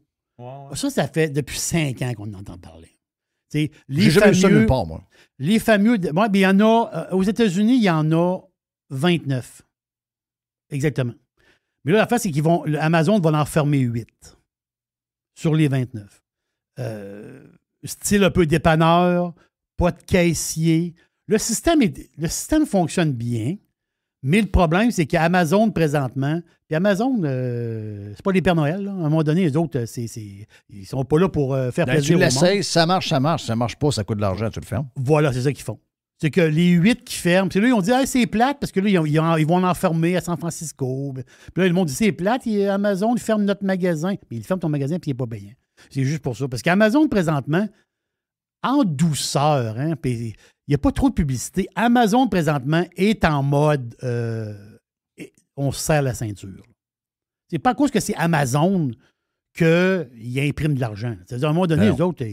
ça, ça fait depuis 5 ans qu'on entend parler. les fameux, moi. Les fameux. il y en a. Euh, aux États-Unis, il y en a 29. Exactement. Mais là, la face c'est qu'ils vont. Amazon va en fermer 8 sur les 29. Euh, style un peu dépanneur, pas de caissier. Le système, le système fonctionne bien, mais le problème, c'est qu'Amazon, présentement, puis Amazon, euh, c'est pas les Pères Noël. À un moment donné, les autres, euh, c'est, c'est, ils sont pas là pour faire là, ben, plaisir. Tu l'essayes, ça marche, ça marche, ça marche pas, ça coûte de l'argent, tu le fermes. Voilà, c'est ça qu'ils font. C'est que les huit qui ferment, c'est là, ils ont dit, c'est plate, parce que là, ils, vont en à San Francisco. Puis là, le monde dit, c'est plate, Amazon ferme notre magasin. Mais il ferme ton magasin, puis il n'est pas bien C'est juste pour ça. Parce qu'Amazon, présentement, en douceur, hein, puis il n'y a pas trop de publicité. Amazon, présentement, est en mode euh, on se serre la ceinture. C'est pas à cause que c'est Amazon qu'ils impriment de l'argent. C'est-à-dire, à un moment donné, ben les autres,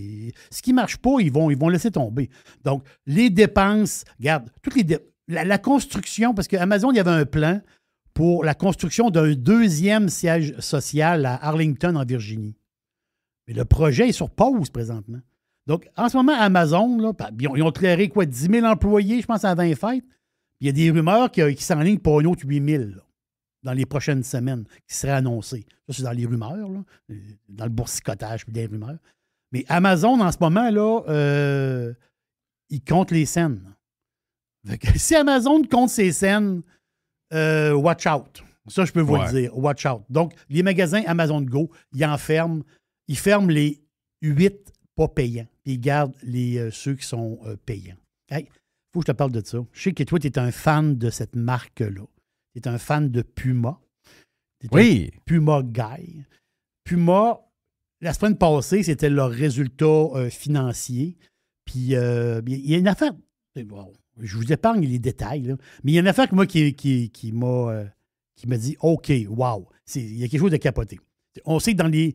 ce qui ne marche pas, ils vont, ils vont laisser tomber. Donc, les dépenses, regarde, toutes les la, construction, parce qu'Amazon, il y avait un plan pour la construction d'un deuxième siège social à Arlington, en Virginie. Mais le projet est sur pause présentement. Donc, en ce moment, Amazon, là, ils, ont, clairé quoi, 10 000 employés, je pense, à 20 fêtes. Il y a des rumeurs qui, s'enlignent pour un autre 8 000 dans les prochaines semaines qui seraient annoncées. Ça, c'est dans les rumeurs, euh, dans le boursicotage des rumeurs. Mais Amazon, en ce moment, là, euh, il compte les scènes. si Amazon compte ses scènes, euh, watch out. Ça, je peux vous le dire. Watch out. Donc, les magasins Amazon Go, ils enferment, ils ferment les huit pas payants. Puis ils gardent les, ceux qui sont payants. Hey, faut que je te parle de ça. Je sais que toi, tu es un fan de cette marque-là. C'est un fan de Puma. oui. Puma Guy. Puma, la semaine passée, c'était leur résultat euh, financier. Puis euh, il y a une affaire. je vous épargne les détails, mais il y a une affaire que moi qui, qui, qui m'a euh, dit OK, wow, il y a quelque chose de capoté. On sait que dans les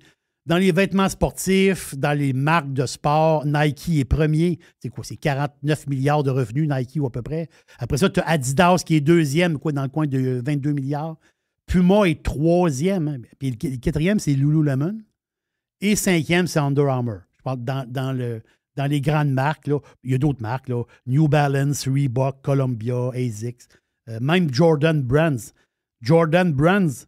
dans les vêtements sportifs, dans les marques de sport, Nike est premier. C'est quoi? C'est 49 milliards de revenus, Nike ou à peu près. Après ça, tu as Adidas qui est deuxième, quoi, dans le coin de 22 milliards. Puma est troisième. Hein. Puis le quatrième, c'est Lululemon. Et cinquième, c'est Under Armour. Je parle dans, dans, le, dans les grandes marques. Là. Il y a d'autres marques. New Balance, Reebok, Columbia, ASICS. Euh, même Jordan Brands. Jordan Brands,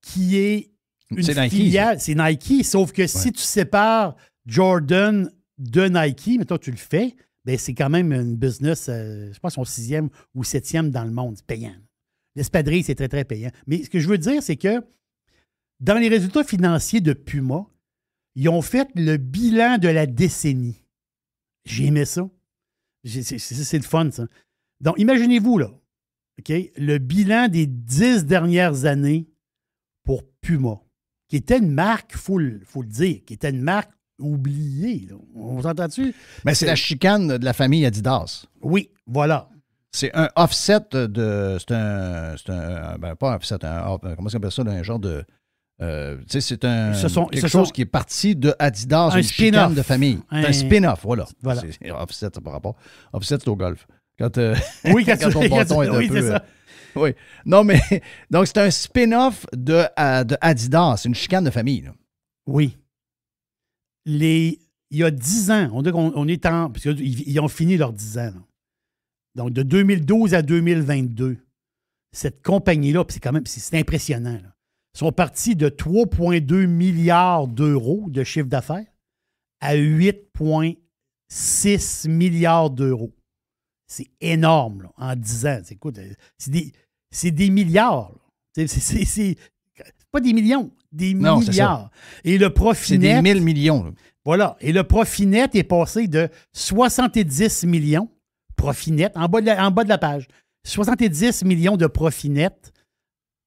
qui est une filiale. C'est Nike. Sauf que si tu sépares Jordan de Nike, mais toi, tu le fais, ben c'est quand même un business, euh, je pense, son sixième ou septième dans le monde. C'est payant. L'espadrille, c'est très, très payant. Mais ce que je veux dire, c'est que dans les résultats financiers de Puma, ils ont fait le bilan de la décennie. J'ai aimé ça. c'est le fun, ça. Donc, imaginez-vous, là, OK, le bilan des dix dernières années pour Puma qui était une marque, il faut, le dire, qui était une marque oubliée. vous On entend tu Mais c'est la chicane de la famille Adidas. Oui, voilà. C'est un offset de. C'est un. C'est un ben pas un offset, un, comment ça appelle ça? Un genre de. Euh, tu sais, c'est un, ce quelque chose qui est parti de Adidas, un une chicane de famille. Un, un spin-off, voilà. voilà. C'est offset par rapport. Offset, c'est au golf. Quand, euh, oui, quand, ton bâton est un peu... oui. Non, mais donc c'est un spin-off de, euh, une chicane de famille. Oui. Les, il y a 10 ans, on, qu'on est en. Parce qu'ils ont fini leurs 10 ans. Donc, de 2012 à 2022, cette compagnie-là, c'est quand même c'est impressionnant. Là, sont partis de 3,2 milliards d'euros de chiffre d'affaires à 8,6 milliards d'euros. C'est énorme, en 10 ans. C'est des, des, milliards. C'est pas des millions, des milliards. Et le profit net. C'est des 1000 millions. Voilà. Et le profit net est passé de 70 millions, profit net, en en bas de la page, 70 millions de profit net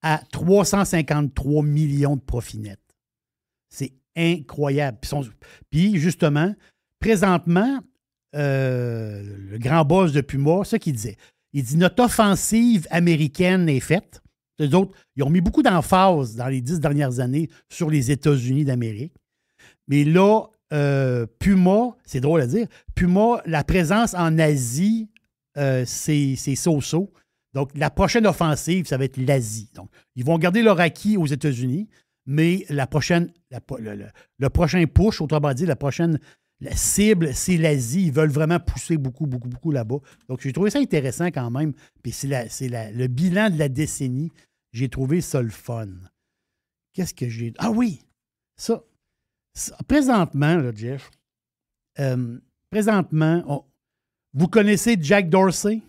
à 353 millions de profit net. C'est incroyable. Puis, justement, présentement, euh, le grand boss de Puma, ce qu'il disait. Il dit Notre offensive américaine est faite. Les autres, ils ont mis beaucoup d'emphase dans les dix dernières années sur les États-Unis d'Amérique. Mais là, euh, Puma, c'est drôle à dire, Puma, la présence en Asie, euh, c'est so-so. Donc, la prochaine offensive, ça va être l'Asie. Donc, ils vont garder leur acquis aux États-Unis, mais la prochaine, le, prochain push, autrement dit, la prochaine la cible, c'est l'Asie. Ils veulent vraiment pousser beaucoup, beaucoup, beaucoup là-bas. Donc, j'ai trouvé ça intéressant quand même. Puis c'est le bilan de la décennie. J'ai trouvé ça le fun. Qu'est-ce que j'ai. Ah oui! Ça. présentement, là, Jeff, euh, présentement, vous connaissez Jack Dorsey?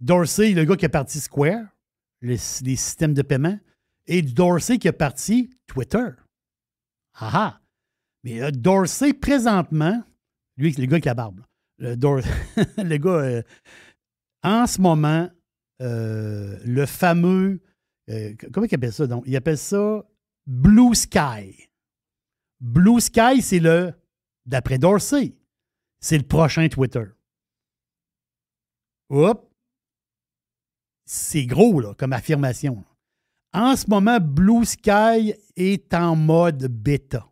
Dorsey, le gars qui a parti Square, les systèmes de paiement, et Dorsey qui a parti Twitter. Ah, ah! Mais euh, Dorsey, présentement, lui, le gars avec la barbe, euh, le, gars, euh, en ce moment, le fameux, comment il appelle ça donc? Il appelle ça Blue Sky. Blue Sky, c'est le, d'après Dorsey, c'est le prochain Twitter. Hop! C'est gros, là, comme affirmation. En ce moment, Blue Sky est en mode bêta.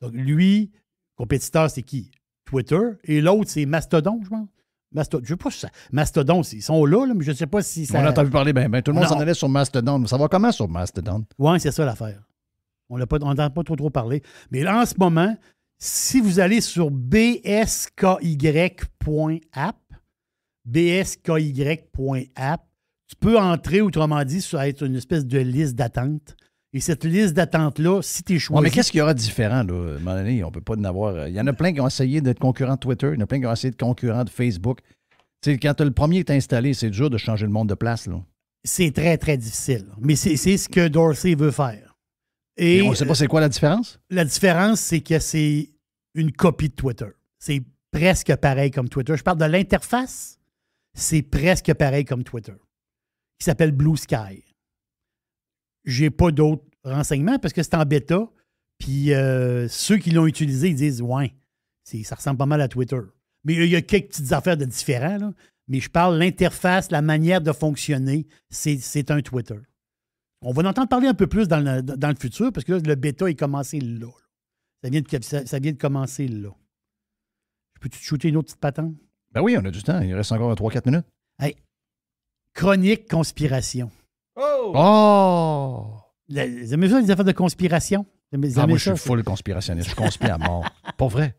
Donc, lui, compétiteur, c'est qui? Twitter. Et l'autre, c'est Mastodon, je pense. Mastodon, je sais pas ça. Mastodon, ils sont là, mais je ne sais pas si ça. On a entendu parler, ben, ben, tout le monde s'en allait sur Mastodon. ça va comment sur Mastodon? Oui, c'est ça l'affaire. On n'entend pas trop trop parler. Mais là, en ce moment, si vous allez sur bsky.app, bsky.app, tu peux entrer, autrement dit, va être une espèce de liste d'attente et cette liste d'attente-là, si tu es choisi. mais qu'est-ce qu'il y aura de différent, là, à on peut pas en avoir. Euh, il y en a plein qui ont essayé d'être concurrents de Twitter, il y en a plein qui ont essayé de concurrents de Facebook. Tu quand le premier est installé, c'est dur de changer le monde de place, là. C'est très, très difficile. Mais c'est ce que Dorsey veut faire. Et, on ne sait pas c'est quoi la différence? Euh, la différence, c'est que c'est une copie de Twitter. C'est presque pareil comme Twitter. Je parle de l'interface, c'est presque pareil comme Twitter, Il s'appelle Blue Sky j'ai pas d'autres renseignements parce que c'est en bêta. Puis euh, ceux qui l'ont utilisé, disent Ouais, ça ressemble pas mal à Twitter. Mais il y a quelques petites affaires de différents, Mais je parle l'interface, la manière de fonctionner, c'est un Twitter. On va en entendre parler un peu plus dans le, futur, parce que le bêta est commencé là. Ça vient, de, ça, vient de commencer là. Peux-tu te shooter une autre petite patente? Ben oui, on a du temps. Il reste encore 3-4 minutes. Chronique conspiration. Oh! Oh! Vous aimez ça, les affaires de conspiration? ah, moi, je suis full conspirationniste. Je conspire à mort. Pas vrai?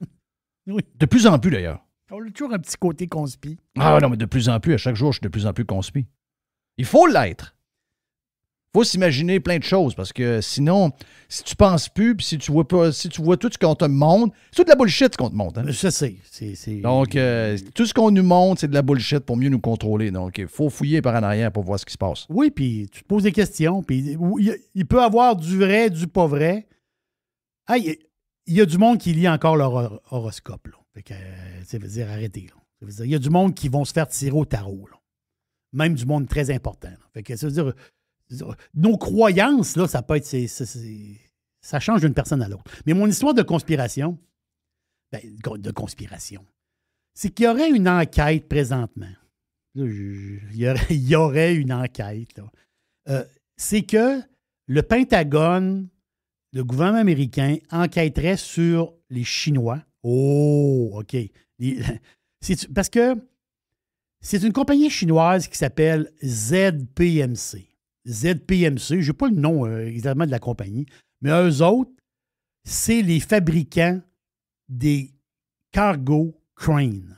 Oui. De plus en plus, d'ailleurs. On a toujours un petit côté conspi. Ah non, mais de plus en plus, à chaque jour, je suis de plus en plus conspi. Il faut l'être faut s'imaginer plein de choses parce que sinon, si tu penses plus, puis si tu vois pas, si tu vois tout ce qu'on te montre, c'est de la bullshit qu'on te montre. Hein. Je sais. C'est, Donc, euh, tout ce qu'on nous montre, c'est de la bullshit pour mieux nous contrôler. Donc, il faut fouiller par en arrière pour voir ce qui se passe. Oui, puis tu te poses des questions. Puis il peut avoir du vrai, du pas vrai. Ah, il y, a du monde qui lit encore leur horoscope. Là. Fait que, euh, ça veut dire arrêter, il y a du monde qui vont se faire tirer au tarot. Même du monde très important. Fait que, ça veut dire nos croyances, là, ça peut être. ça change d'une personne à l'autre. Mais mon histoire de conspiration, ben, de conspiration, c'est qu'il y aurait une enquête présentement. il, y aurait, une enquête. Euh, c'est que le Pentagone, le gouvernement américain, enquêterait sur les Chinois. Oh, OK. parce que c'est une compagnie chinoise qui s'appelle ZPMC. ZPMC, je n'ai pas le nom euh, exactement de la compagnie, mais eux autres, c'est les fabricants des cargo cranes.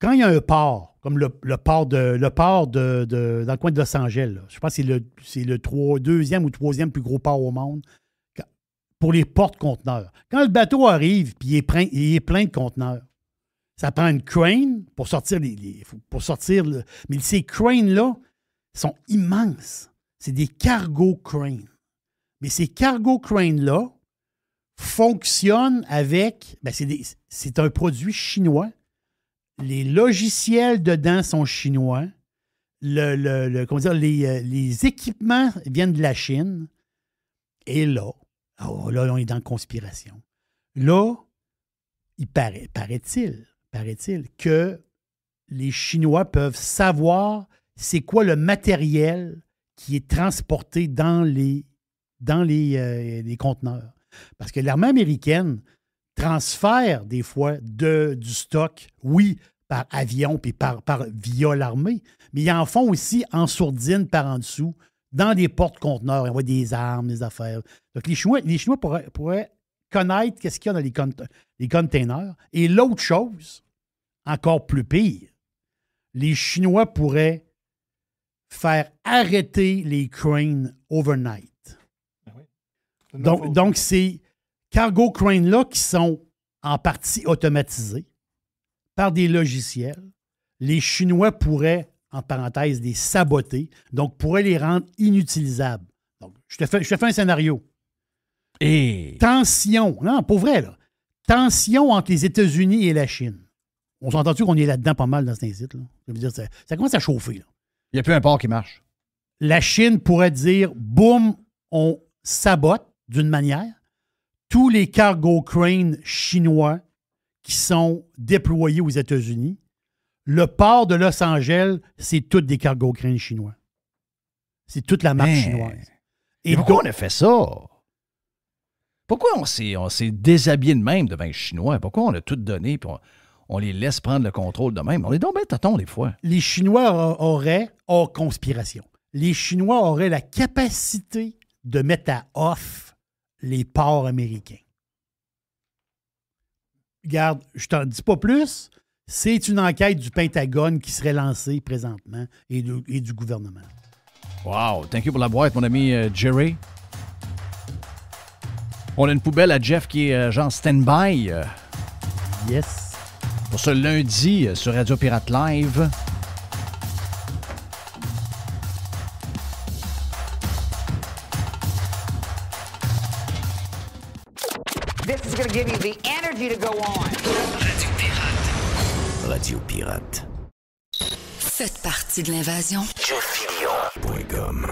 Quand il y a un port, comme le, port, de, le port de, dans le coin de Los Angeles, je pense que c'est le, c'est le deuxième ou troisième plus gros port au monde pour les portes-conteneurs. Quand le bateau arrive et il, est plein, est plein de conteneurs, ça prend une crane pour sortir les, pour sortir mais ces cranes là sont immenses. C'est des cargo cranes. Mais ces cargo cranes-là fonctionnent avec. Ben, c'est un produit chinois. Les logiciels dedans sont chinois. Le, euh, les, équipements viennent de la Chine. Et là, oh, là, on est dans la conspiration. Là, il paraît, paraît-il, paraît-il, que les Chinois peuvent savoir c'est quoi le matériel qui est transporté dans les, dans euh, les, conteneurs. Parce que l'armée américaine transfère des fois de, du stock, oui, par avion puis par, par via l'armée, mais ils en font aussi en sourdine par en dessous, dans des portes-conteneurs. Ils envoient des armes, des affaires. Donc les Chinois, les Chinois pourraient, connaître qu'est-ce qu'il y a dans les, les containers. Et l'autre chose, encore plus pire, les Chinois pourraient faire arrêter les cranes overnight. Ben donc, donc ces cargo cranes-là qui sont en partie automatisés par des logiciels, les Chinois pourraient, en parenthèse, les saboter, donc pourraient les rendre inutilisables. Donc, je te fais, je fais un scénario. Et... Tension, non, pour vrai, là. Tension entre les États-Unis et la Chine. On s'entend-tu qu'on est là-dedans pas mal dans cet incite, là? ça commence à chauffer, là. Il n'y a plus un port qui marche. La Chine pourrait dire boum, on sabote d'une manière tous les cargo cranes chinois qui sont déployés aux États-Unis. Le port de Los Angeles, c'est toutes des cargo cranes chinois. C'est toute la marque chinoise. pourquoi on a fait ça? Pourquoi on s'est, déshabillé de même devant les Chinois? Pourquoi on a tout donné? pour on les laisse prendre le contrôle de même. On est donc à tâtons des fois. Les Chinois auraient, hors conspiration, les Chinois auraient la capacité de mettre à off les ports américains. Garde, je t'en dis pas plus. C'est une enquête du Pentagone qui serait lancée présentement et, du gouvernement. Wow, thank you pour la boîte, mon ami euh, Jerry. On a une poubelle à Jeff qui est euh, genre stand-by. Euh. Yes ce lundi euh, sur Radio Pirate Live. This is going to give you the energy to go on. Radio Pirate. Radio Pirate. Faites partie de l'invasion. Jeffilion.com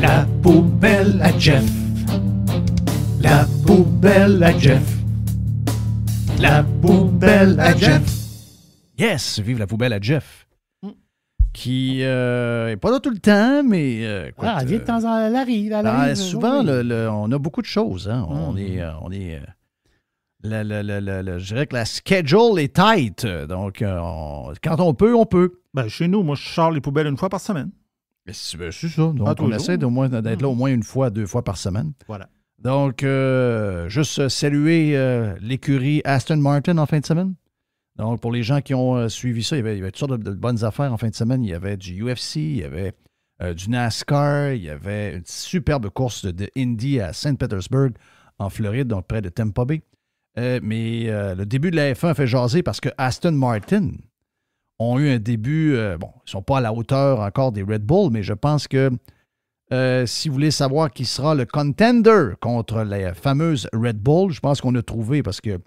La poubelle à Jeff. La poubelle à Jeff. La poubelle à Jeff. Yes, vive la poubelle à Jeff. Qui euh, est pas là tout le temps, mais. Euh, ah, elle de temps en temps, euh, elle arrive. Ben, souvent, on a beaucoup de choses. Hein. Mm. Euh, on est. On est je dirais que la schedule est tight. Donc, quand on peut, on peut. Ben, chez nous, moi, je sors les poubelles une fois par semaine. Ben, c'est ça. Donc, on essaie d'être mm. là au moins une fois, deux fois par semaine. Voilà. Donc, euh, juste saluer euh, l'écurie Aston Martin en fin de semaine. Donc, pour les gens qui ont euh, suivi ça, il y, avait, toutes sortes de, bonnes affaires en fin de semaine. Il y avait du UFC, il y avait du NASCAR, il y avait une superbe course de, Indy à Saint-Petersburg, en Floride, donc près de Tampa Bay. mais le début de la F1 a fait jaser parce que Aston Martin ont eu un début, bon, ils ne sont pas à la hauteur encore des Red Bull, mais je pense que euh, si vous voulez savoir qui sera le contender contre la fameuse Red Bull, je pense qu'on a trouvé parce que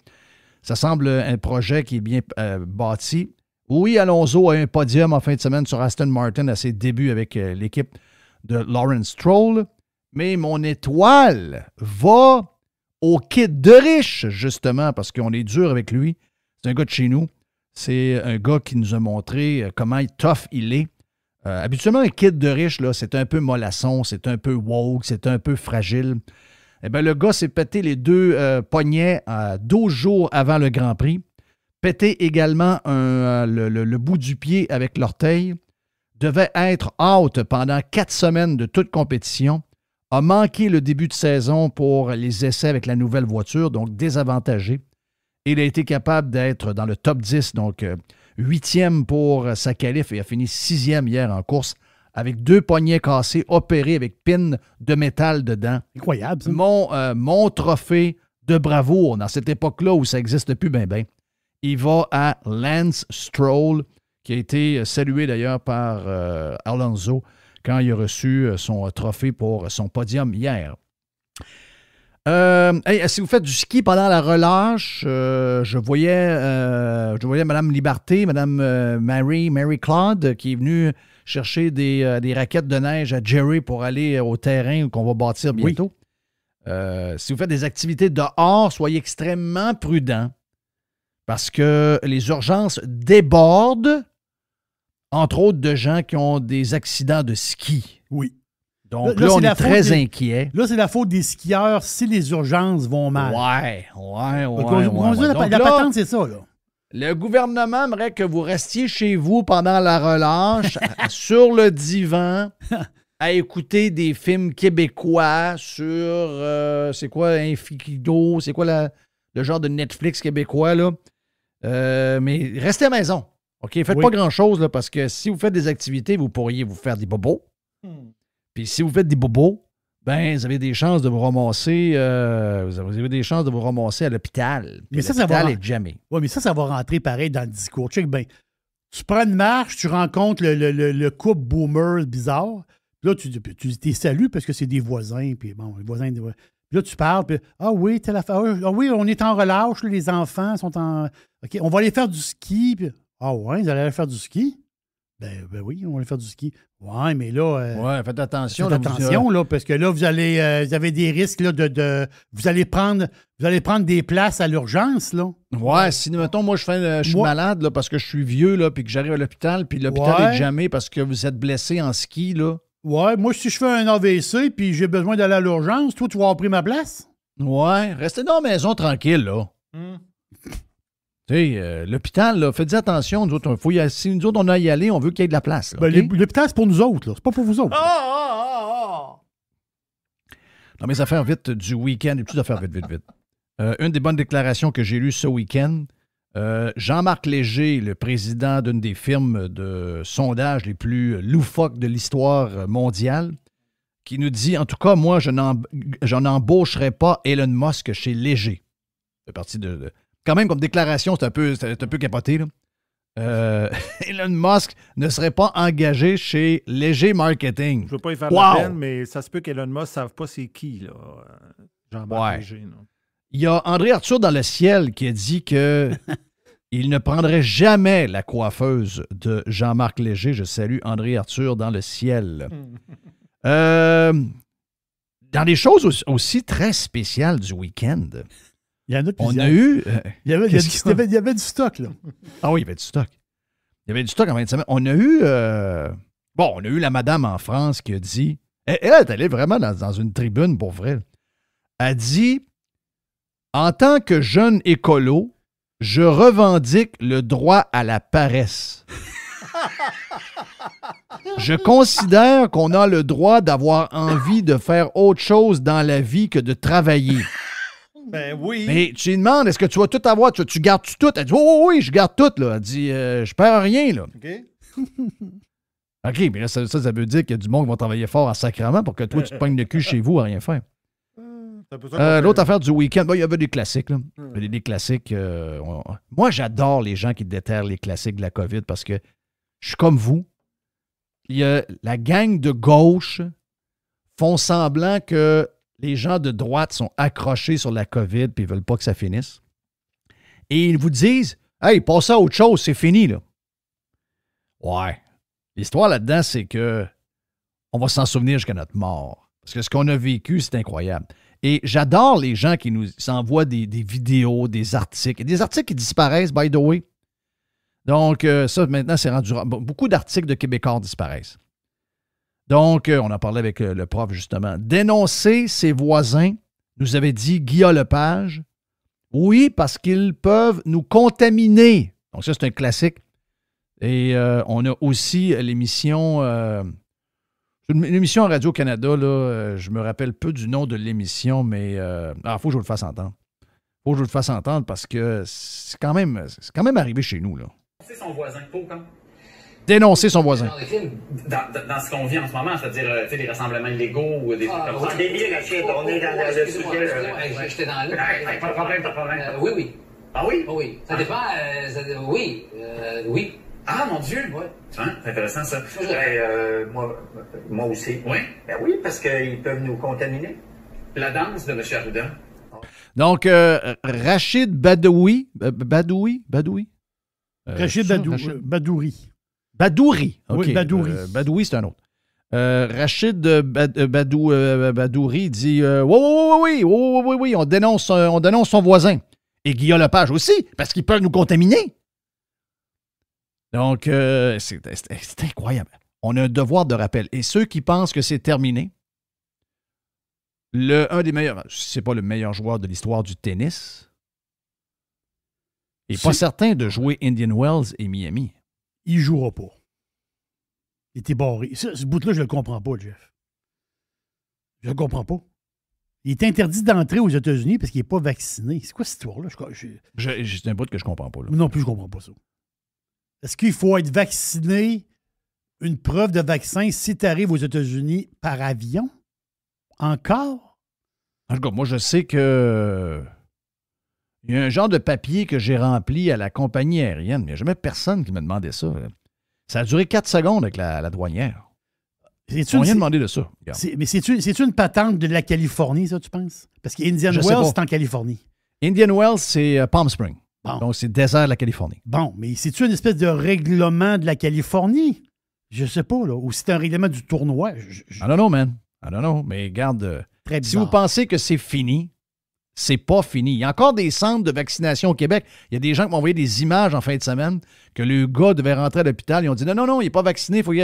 ça semble un projet qui est bien euh, bâti. Oui, Alonso a un podium en fin de semaine sur Aston Martin à ses débuts avec euh, l'équipe de Lawrence Stroll. Mais mon étoile va au kit de riche, justement, parce qu'on est dur avec lui. C'est un gars de chez nous. C'est un gars qui nous a montré comment tough il est. Euh, habituellement, un kit de riche, là, c'est un peu mollasson, c'est un peu woke, c'est un peu fragile. Eh bien, le gars s'est pété les deux euh, poignets 12 euh, jours avant le Grand Prix, pété également le, bout du pied avec l'orteil, devait être out pendant quatre semaines de toute compétition, a manqué le début de saison pour les essais avec la nouvelle voiture, donc désavantagé. Il a été capable d'être dans le top 10, donc huitième pour sa qualif et a fini sixième hier en course avec deux poignets cassés, opérés avec pin de métal dedans. Incroyable. Ça. Mon, euh, mon trophée de bravoure dans cette époque-là où ça n'existe plus, ben ben, il va à Lance Stroll, qui a été euh, salué d'ailleurs par euh, Alonso quand il a reçu son trophée pour son podium hier. Euh, si vous faites du ski pendant la relâche, euh, je, voyais, euh, voyais Mme Liberté, Mme Mary, Mary Claude, qui est venue chercher des, raquettes de neige à Jerry pour aller au terrain qu'on va bâtir bientôt. si vous faites des activités dehors, soyez extrêmement prudent parce que les urgences débordent, entre autres de gens qui ont des accidents de ski. Oui. Donc là, on est, très inquiet. Là, c'est la faute des skieurs si les urgences vont mal. Ouais, ouais, ouais. Donc, La, patente, c'est ça, là. Le gouvernement aimerait que vous restiez chez vous pendant la relâche, sur le divan, à écouter des films québécois sur. Euh, c'est quoi, Infido? C'est quoi le genre de Netflix québécois, là? Euh, mais restez à maison. OK? Faites pas grand-chose, là, parce que si vous faites des activités, vous pourriez vous faire des bobos. Hmm. Puis si vous faites des bobos, ben, vous avez des chances de vous ramasser, euh, vous avez des chances de vous ramasser à l'hôpital. Mais ça, ça va. aller jamais. Oui, mais ça, ça va rentrer pareil dans le discours. Tu sais, ben, tu prends une marche, tu rencontres le, couple boomer bizarre. Puis là, tu, tu t'es salues parce que c'est des voisins. Puis bon, les voisins. là, tu parles, puis Ah oui, la ah, ah oui, on est en relâche, les enfants sont en. OK, on va aller faire du ski. ah ouais, ils allaient aller faire du ski. Ben, ben, oui, on va aller faire du ski. Ouais, mais là. Euh, faites attention. Faites attention, là, parce que là, vous allez euh, vous avez des risques là, de, vous allez prendre vous allez prendre des places à l'urgence, là. Ouais, si mettons, moi je fais euh, je suis malade là, parce que je suis vieux là, puis que j'arrive à l'hôpital, puis l'hôpital est jamais parce que vous êtes blessé en ski, là. Ouais, moi si je fais un AVC puis j'ai besoin d'aller à l'urgence, toi, tu vas avoir pris ma place? Ouais, restez dans la maison tranquille, là. Hum. Euh, l'hôpital, là, faites attention, nous autres, faut y aller, si nous autres, on a y aller, on veut qu'il y ait de la place. Ben, l'hôpital, c'est pour nous autres, c'est pas pour vous autres. Ah, ah, ah, Dans ah! mes affaires vite du week-end, et plus faire vite, vite, vite. Euh, une des bonnes déclarations que j'ai lues ce week-end, euh, Jean-Marc Léger, le président d'une des firmes de sondage les plus loufoques de l'histoire mondiale, qui nous dit En tout cas, moi, je n'en, j'en n'embaucherai pas Elon Musk chez Léger. C'est parti de quand même, comme déclaration, c'est un peu, un capoté. Euh, Elon Musk ne serait pas engagé chez Léger Marketing. Je ne veux pas y faire la peine, mais ça se peut qu'Elon Musk ne savent pas c'est qui, là. Euh, Jean-Marc Léger. Il y a André Arthur dans le ciel qui a dit que il ne prendrait jamais la coiffeuse de Jean-Marc Léger. Je salue André Arthur dans le ciel. Euh, dans des choses aussi très spéciales du week-end. Il y en a plusieurs. On a eu. Euh, il, y avait, du, stock, là. Ah oui, il y avait du stock. Il y avait du stock en 20 semaines. On a eu. Euh, bon, on a eu la madame en France qui a dit. Elle, est allée vraiment dans, une tribune pour vrai. Elle a dit En tant que jeune écolo, je revendique le droit à la paresse. Je considère qu'on a le droit d'avoir envie de faire autre chose dans la vie que de travailler. Ben oui. Mais tu lui demandes, est-ce que tu vas tout avoir? Tu, gardes tout? Elle dit, oui, oui, je garde tout. Là. Elle dit, euh, je perds rien. Là. OK. OK, mais ça, veut dire qu'il y a du monde qui va travailler fort à sacrement pour que toi, tu te pognes le cul chez vous à rien faire. Euh, l'autre affaire du week-end, ben, il y avait des classiques. Hmm. Des, classiques. Euh, moi, j'adore les gens qui déterrent les classiques de la COVID parce que je suis comme vous. Il y a la gang de gauche font semblant que les gens de droite sont accrochés sur la COVID et ils ne veulent pas que ça finisse. Et ils vous disent Hey, passez à autre chose, c'est fini, là. Ouais. L'histoire là-dedans, c'est que on va s'en souvenir jusqu'à notre mort. Parce que ce qu'on a vécu, c'est incroyable. Et j'adore les gens qui nous envoient des, des, vidéos, des articles. Des articles qui disparaissent, by the way. Donc, euh, ça, maintenant, c'est rendu. Beaucoup d'articles de Québécois disparaissent. Donc, euh, on a parlé avec euh, le prof justement. Dénoncer ses voisins, nous avait dit Guillaume Lepage. Oui, parce qu'ils peuvent nous contaminer. Donc, ça, c'est un classique. Et euh, on a aussi l'émission. L'émission Radio-Canada, là, je me rappelle peu du nom de l'émission, mais il ah, faut que je vous le fasse entendre. faut que je vous le fasse entendre parce que c'est quand même, c'est quand même arrivé chez nous. Là. son voisin, hein? dénoncer son voisin. Dans, ce qu'on vit en ce moment, c'est-à-dire euh, sais, les rassemblements illégaux ou des trucs comme ça. on est euh, dans le sujet. J'étais dans l'eau. Pas de problème, pas de problème. Euh, oui, oui. Ah oui? Ah oui. Ça ah. dépend. Oui. Oui. Ah, mon Dieu! Ouais. C'est hein, intéressant, ça. moi, ben, aussi. Oui? Ben oui, parce qu'ils peuvent nous contaminer. La danse de M. Arruda. Donc, Rachid Badoui. Badoui? Badoui? Rachid Rachid Badouri. Badouri. Euh, Badouri. c'est un autre. Euh, Rachid euh, Badouri dit oui, oui, oui, oui, oui, on dénonce, on dénonce son voisin. Et Guillaume Lepage aussi, parce qu'ils peuvent nous contaminer. Donc, c'est incroyable. On a un devoir de rappel. Et ceux qui pensent que c'est terminé, le, un des meilleurs, c'est pas le meilleur joueur de l'histoire du tennis, n'est pas certain de jouer Indian Wells et Miami il jouera pas. Il était barré. ce bout-là, je le comprends pas, Jeff. Je le comprends pas. Il est interdit d'entrer aux États-Unis parce qu'il n'est pas vacciné. C'est quoi cette histoire-là? C'est un bout que je comprends pas. Non plus, je comprends pas ça. Est-ce qu'il faut être vacciné, une preuve de vaccin, si tu arrives aux États-Unis par avion? Encore? En tout cas, moi, je sais que il y a un genre de papier que j'ai rempli à la compagnie aérienne, mais il n'y a jamais personne qui me demandait ça. Ça a duré quatre secondes avec la, douanière. -tu On rien demandé de ça. Mais c'est-tu une patente de la Californie, ça, tu penses? Parce qu'Indian Wells, c'est en Californie. Indian Wells, c'est euh, Palm Spring. Donc, c'est désert de la Californie. Bon, mais c'est-tu une espèce de règlement de la Californie? Je sais pas, là. Ou c'est un règlement du tournoi? I don't know, man. I don't know. Mais garde. Euh, si vous pensez que c'est fini, c'est pas fini. Il y a encore des centres de vaccination au Québec. Il y a des gens qui m'ont envoyé des images en fin de semaine que le gars devait rentrer à l'hôpital. Ils ont dit non, non, non, il n'est pas vacciné, il faut qu'il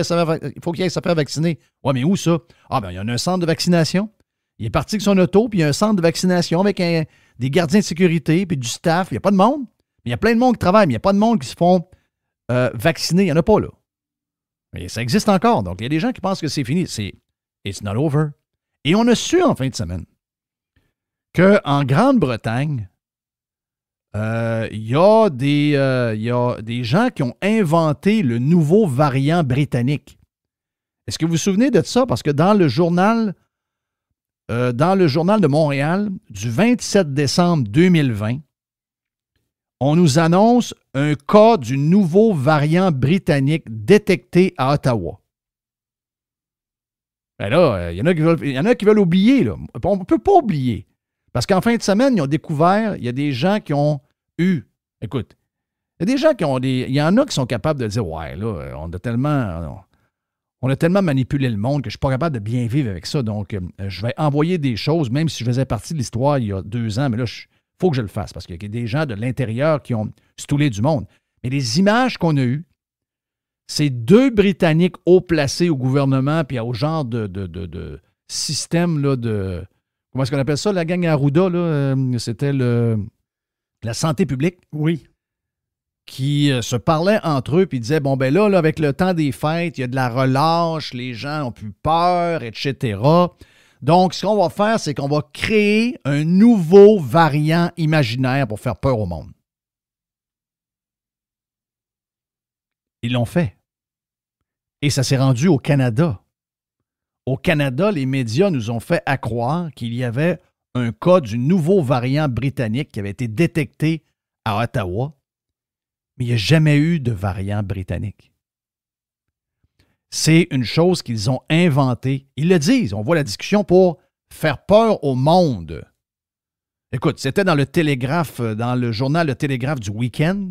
aille se faire vacciner. Ouais, mais où ça? Ah, ben, il y a un centre de vaccination. Il est parti sur son auto, puis il y a un centre de vaccination avec des gardiens de sécurité, puis du staff. Il n'y a pas de monde. Mais il y a plein de monde qui travaille, mais il n'y a pas de monde qui se font euh, vacciner. Il n'y en a pas, là. Mais ça existe encore. Donc, il y a des gens qui pensent que c'est fini. C'est It's not over. Et on a su en fin de semaine qu'en Grande-Bretagne, il euh, euh, y, a des gens qui ont inventé le nouveau variant britannique. Est-ce que vous vous souvenez de ça? Parce que dans le journal, euh, dans le journal de Montréal du 27 décembre 2020, on nous annonce un cas du nouveau variant britannique détecté à Ottawa. Ben là, il y, en a qui veulent, y en a qui veulent oublier. Là. On ne peut pas oublier. Parce qu'en fin de semaine, ils ont découvert, il y a des gens qui ont eu, écoute, il y a des gens qui ont des. Il y en a qui sont capables de dire Ouais, là, euh, on a tellement. On, a tellement manipulé le monde que je ne suis pas capable de bien vivre avec ça. Donc, euh, je vais envoyer des choses, même si je faisais partie de l'histoire il y a deux ans, mais là, il faut que je le fasse parce qu'il y a des gens de l'intérieur qui ont stoulé du monde. Mais les images qu'on a eues, c'est deux Britanniques haut placés au gouvernement puis au genre de, de, de, de système là, de comment est-ce qu'on appelle ça, la gang Arruda, là, euh, c'était le, la santé publique. Oui. Qui euh, se parlait entre eux, puis disait, « bon, ben là, là, avec le temps des fêtes, il y a de la relâche, les gens ont plus peur, etc. Donc, ce qu'on va faire, c'est qu'on va créer un nouveau variant imaginaire pour faire peur au monde. Ils l'ont fait. Et ça s'est rendu au Canada. Au Canada, les médias nous ont fait accroire qu'il y avait un cas du nouveau variant britannique qui avait été détecté à Ottawa, mais il n'y a jamais eu de variant britannique. C'est une chose qu'ils ont inventée. Ils le disent, on voit la discussion pour faire peur au monde. Écoute, c'était dans le Télégraphe, euh, dans le journal Le Télégraphe du week-end.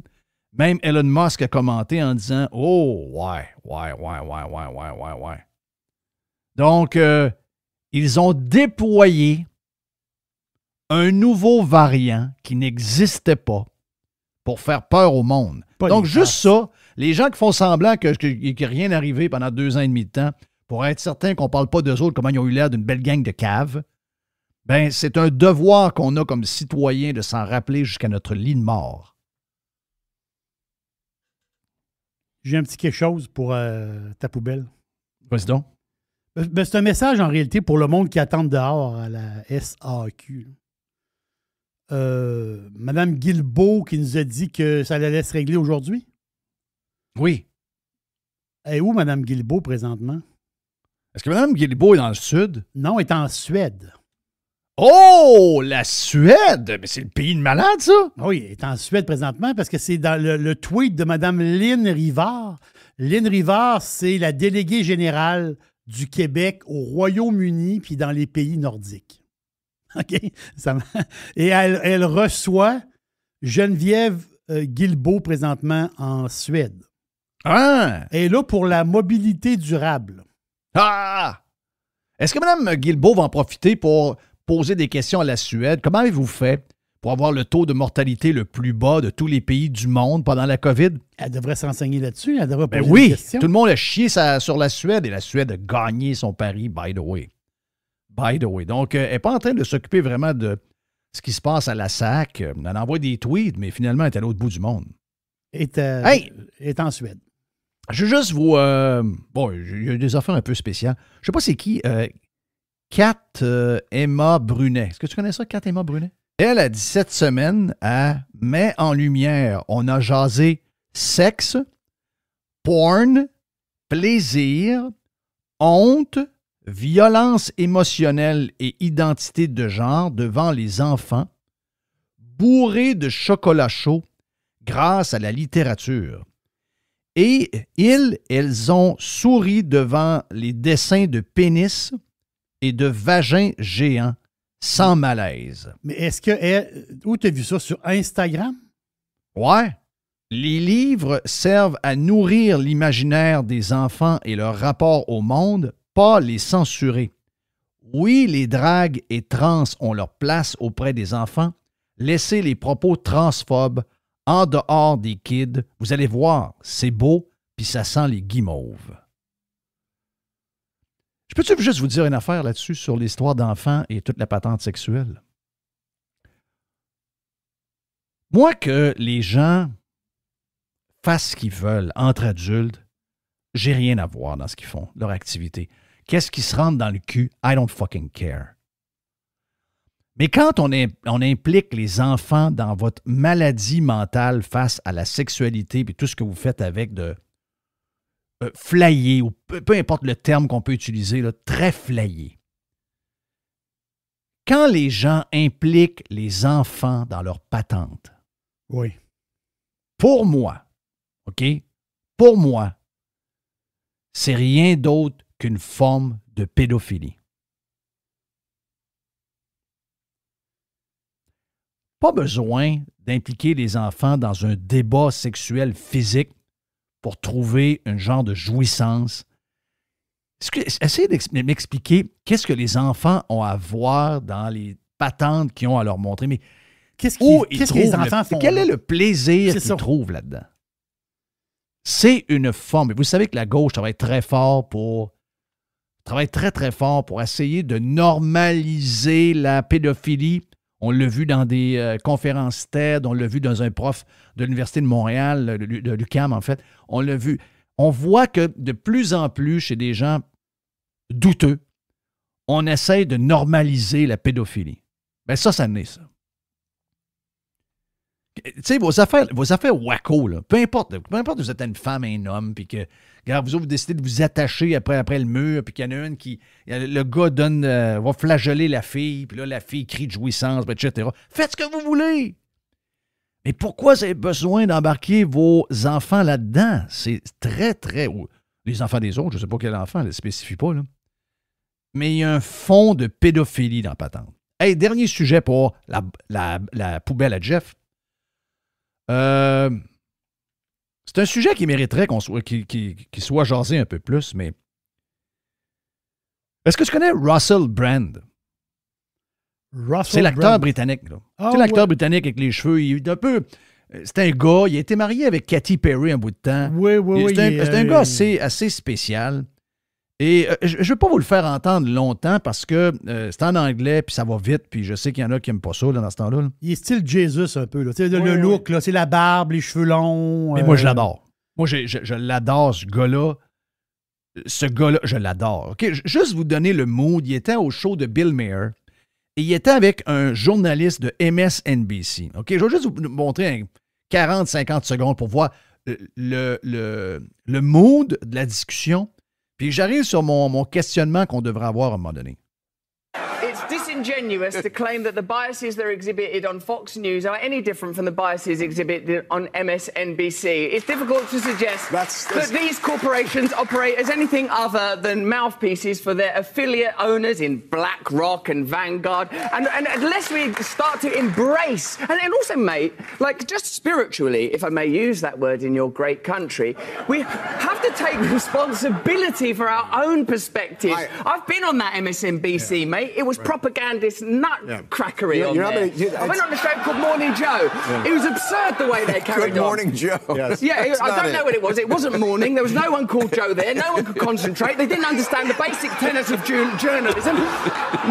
Même Elon Musk a commenté en disant Oh, ouais, ouais, ouais, ouais, ouais, ouais, ouais, ouais. Donc, euh, ils ont déployé un nouveau variant qui n'existait pas pour faire peur au monde. Donc, juste ça, les gens qui font semblant qu'il n'y que, rien arrivé pendant deux ans et demi de temps, pour être certain qu'on ne parle pas d'eux autres, comment ils ont eu l'air d'une belle gang de caves, ben, c'est un devoir qu'on a comme citoyen de s'en rappeler jusqu'à notre lit de mort. J'ai un petit quelque chose pour euh, ta poubelle. vas donc. Euh, ben, c'est un message en réalité pour le monde qui attend dehors à la SAQ. Euh, Madame Guilbeault qui nous a dit que ça la laisse régler aujourd'hui. Oui. Elle est où, Madame Guilbeault, présentement? Est-ce que Madame Guilbeault est dans le sud? Non, elle est en Suède. Oh, la Suède! Mais c'est le pays de malade, ça! Oui, elle est en Suède présentement parce que c'est dans le, tweet de Madame Lynn Rivard. Lynn Rivard, c'est la déléguée générale du Québec au Royaume-Uni puis dans les pays nordiques. OK? et elle, reçoit Geneviève euh, Guilbeault présentement en Suède. Ah! Elle là pour la mobilité durable. Ah! Est-ce que Mme Guilbeault va en profiter pour poser des questions à la Suède? Comment avez-vous fait? pour avoir le taux de mortalité le plus bas de tous les pays du monde pendant la COVID? Elle devrait s'enseigner là-dessus. Elle devrait ben poser oui, Tout le monde a chié sur la Suède et la Suède a gagné son pari, by the way. By the way. Donc, euh, elle n'est pas en train de s'occuper vraiment de ce qui se passe à la SAC. Euh, elle envoie des tweets, mais finalement, elle est à l'autre bout du monde. Est, est en Suède. Je veux juste vous. Euh, bon, il y a des affaires un peu spéciales. Je ne sais pas c'est qui. Euh, Kat Emma Brunet. Est-ce que tu connais ça, Kat Emma Brunet? Elle a 17 semaines, à met en lumière, on a jasé sexe, porn, plaisir, honte, violence émotionnelle et identité de genre devant les enfants, bourré de chocolat chaud grâce à la littérature. Et ils, elles ont souri devant les dessins de pénis et de vagins géants sans malaise. Mais est-ce que. Euh, où t'as vu ça? Sur Instagram? Ouais. Les livres servent à nourrir l'imaginaire des enfants et leur rapport au monde, pas les censurer. Oui, les dragues et trans ont leur place auprès des enfants. Laissez les propos transphobes en dehors des kids. Vous allez voir, c'est beau, puis ça sent les guimauves. Je peux-tu juste vous dire une affaire là-dessus sur l'histoire d'enfants et toute la patente sexuelle? Moi, que les gens fassent ce qu'ils veulent entre adultes, j'ai rien à voir dans ce qu'ils font, leur activité. Qu'est-ce qui se rentre dans le cul? I don't fucking care. Mais quand on, on, implique les enfants dans votre maladie mentale face à la sexualité et tout ce que vous faites avec de euh, ou peu, peu, importe le terme qu'on peut utiliser, là, très flayé. Quand les gens impliquent les enfants dans leur patente, oui. pour moi, OK, pour moi, c'est rien d'autre qu'une forme de pédophilie. Pas besoin d'impliquer les enfants dans un débat sexuel physique pour trouver un genre de jouissance. Essayez de m'expliquer qu'est-ce que les enfants ont à voir dans les patentes qu'ils ont à leur montrer. Mais qu'est-ce que les enfants Quel est le plaisir qu'ils trouvent là-dedans? C'est une forme. vous savez que la gauche travaille très fort pour travailler très très fort pour essayer de normaliser la pédophilie on l'a vu dans des euh, conférences TED, on l'a vu dans un prof de l'Université de Montréal, euh, de l'UCAM en fait. On l'a vu. On voit que de plus en plus chez des gens douteux, on essaie de normaliser la pédophilie. Bien ça, ça naît ça. Tu sais, vos affaires, vos affaires wacko, là, peu importe, peu importe vous êtes une femme, et un homme, puis que, regarde, vous autres, vous décidez de vous attacher après, après le mur, puis qu'il y en a une qui, le gars donne, euh, va flageller la fille, puis là, la fille crie de jouissance, etc. Faites ce que vous voulez! Mais pourquoi vous avez besoin d'embarquer vos enfants là-dedans? C'est très, très... Les enfants des autres, je ne sais pas quel enfant, ne spécifie pas, là. Mais il y a un fond de pédophilie dans patente. Hey, dernier sujet pour la poubelle à Jeff. Euh, c'est un sujet qui mériterait qu'on soit, qui, soit jasé un peu plus, mais est-ce que tu connais Russell Brand? C'est l'acteur britannique. Ah, c'est l'acteur britannique avec les cheveux. un peu. C'est un gars. Il a été marié avec Katy Perry un bout de temps. Oui, oui, oui. C'est un, gars euh, assez spécial. Et euh, je ne vais pas vous le faire entendre longtemps parce que euh, c'est en anglais, puis ça va vite, puis je sais qu'il y en a qui n'aiment pas ça dans ce temps-là. Il est style Jesus un peu. le, look, c'est la barbe, les cheveux longs. Mais moi, je euh, l'adore. Moi, je, je, l'adore, ce gars-là. Ce gars-là, je l'adore. Juste vous donner le mood. Il était au show de Bill Mayer. Et il était avec un journaliste de MSNBC. OK? Je vais juste vous montrer 40-50 secondes pour voir le, le, le mood de la discussion puis j'arrive sur mon, questionnement qu'on devrait avoir à un moment donné. disingenuous to claim that the biases that are exhibited on Fox News are any different from the biases exhibited on MSNBC. It's difficult to suggest that's, that's... that these corporations operate as anything other than mouthpieces for their affiliate owners in BlackRock and Vanguard. And, and unless we start to embrace, and, and also, mate, like just spiritually, if I may use that word in your great country, we have to take responsibility for our own perspectives. I... have been on that MSNBC, yeah. mate. It was right. propaganda this nutcrackery yeah. on you're there. Having, I went on a show called Morning Joe. Yeah. It was absurd the way they carried Good morning, Joe. Yes. Yeah, I don't it. know what it was. It wasn't morning. There was no one called Joe there. No one could concentrate. They didn't understand the basic tenets of journalism.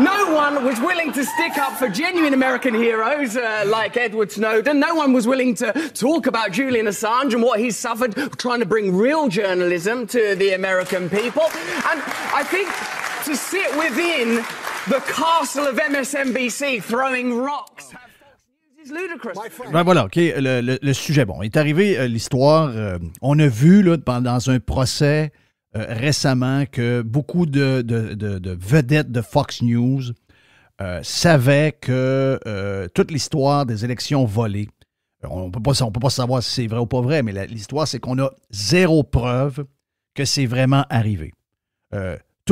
No one was willing to stick up for genuine American heroes uh, like Edward Snowden. No one was willing to talk about Julian Assange and what he suffered trying to bring real journalism to the American people. And I think to sit within Ben voilà, OK, le, le, sujet. Bon, est arrivé euh, l'histoire. Euh, on a vu là, dans un procès euh, récemment que beaucoup de, de, vedettes de Fox News savaient que toute l'histoire des élections volées, on ne peut pas savoir si c'est vrai ou pas vrai, mais l'histoire, c'est qu'on a zéro preuve que c'est vraiment arrivé.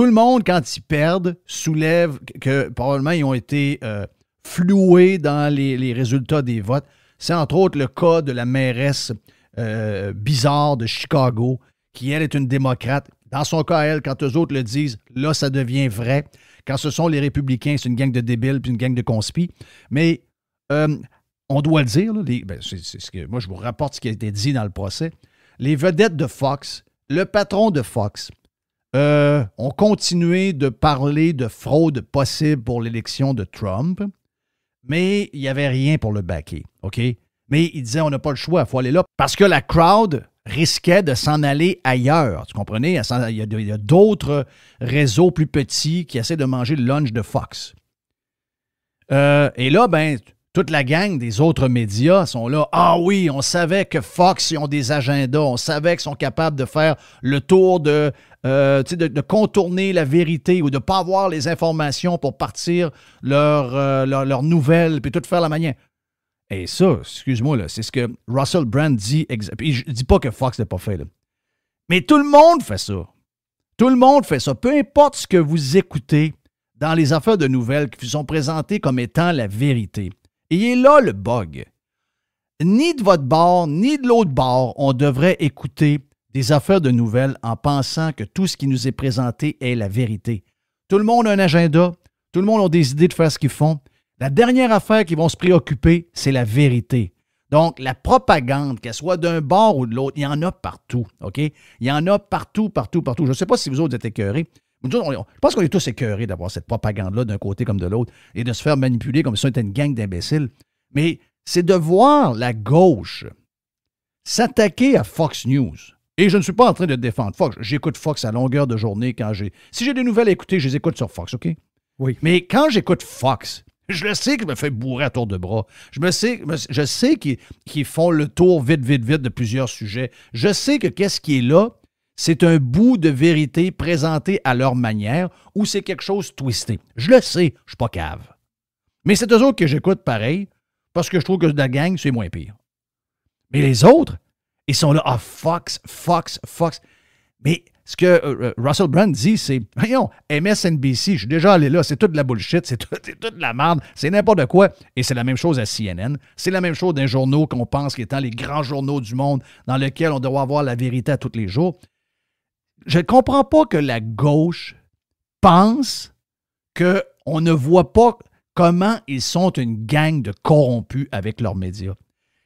Tout le monde, quand ils perdent, soulève que probablement ils ont été euh, floués dans les, résultats des votes. C'est entre autres le cas de la mairesse euh, bizarre de Chicago, qui elle est une démocrate. Dans son cas, elle, quand eux autres le disent, là, ça devient vrai. Quand ce sont les républicains, c'est une gang de débiles puis une gang de conspis. Mais euh, on doit le dire, ben, ce que, moi je vous rapporte ce qui a été dit dans le procès. Les vedettes de Fox, le patron de Fox, euh, on ont continué de parler de fraude possible pour l'élection de Trump, mais il n'y avait rien pour le baquer. OK? Mais ils disaient on n'a pas le choix, il faut aller là. Parce que la crowd risquait de s'en aller ailleurs. Tu comprenais? Il y a d'autres réseaux plus petits qui essaient de manger le lunch de Fox. Euh, et là, ben, toute la gang des autres médias sont là. Ah oui, on savait que Fox, ils ont des agendas. On savait qu'ils sont capables de faire le tour de euh, de, contourner la vérité ou de ne pas avoir les informations pour partir leurs euh, leur, leur nouvelles, puis tout faire la manière. Et ça, excuse-moi, là, c'est ce que Russell Brand dit. Puis je dis pas que Fox n'a pas fait. Mais tout le monde fait ça. Tout le monde fait ça. Peu importe ce que vous écoutez dans les affaires de nouvelles qui vous sont présentées comme étant la vérité. Et il a là le bug. Ni de votre bord, ni de l'autre bord, on devrait écouter des affaires de nouvelles en pensant que tout ce qui nous est présenté est la vérité. Tout le monde a un agenda, tout le monde a des idées de faire ce qu'ils font. La dernière affaire qu'ils vont se préoccuper, c'est la vérité. Donc, la propagande, qu'elle soit d'un bord ou de l'autre, il y en a partout, OK? Il y en a partout, partout, partout. Je ne sais pas si vous autres êtes écœurés. Je pense qu'on est tous écœurés d'avoir cette propagande-là d'un côté comme de l'autre et de se faire manipuler comme si on était une gang d'imbéciles. Mais c'est de voir la gauche s'attaquer à Fox News, et je ne suis pas en train de défendre Fox. J'écoute Fox à longueur de journée quand j'ai. Si j'ai des nouvelles à écouter, je les écoute sur Fox, OK? Oui. Mais quand j'écoute Fox, je le sais que me fait bourrer à tour de bras. Je, me sais, je sais qu'ils font le tour vite, vite, vite de plusieurs sujets. Je sais que qu'est-ce qui est là, c'est un bout de vérité présenté à leur manière ou c'est quelque chose twisté. Je le sais, je suis pas cave. Mais c'est eux autres que j'écoute pareil parce que je trouve que de la gang, c'est moins pire. Mais les autres, ils sont là, ah, Fox, Fox, Fox. Mais ce que euh, euh, Russell Brand dit, c'est Voyons, MSNBC, je suis déjà allé là, c'est toute de la bullshit, c'est toute de la merde, c'est n'importe quoi. Et c'est la même chose à CNN. C'est la même chose d'un journaux qu'on pense qui étant les grands journaux du monde dans lequel on doit avoir la vérité à tous les jours. Je ne comprends pas que la gauche pense qu'on ne voit pas comment ils sont une gang de corrompus avec leurs médias.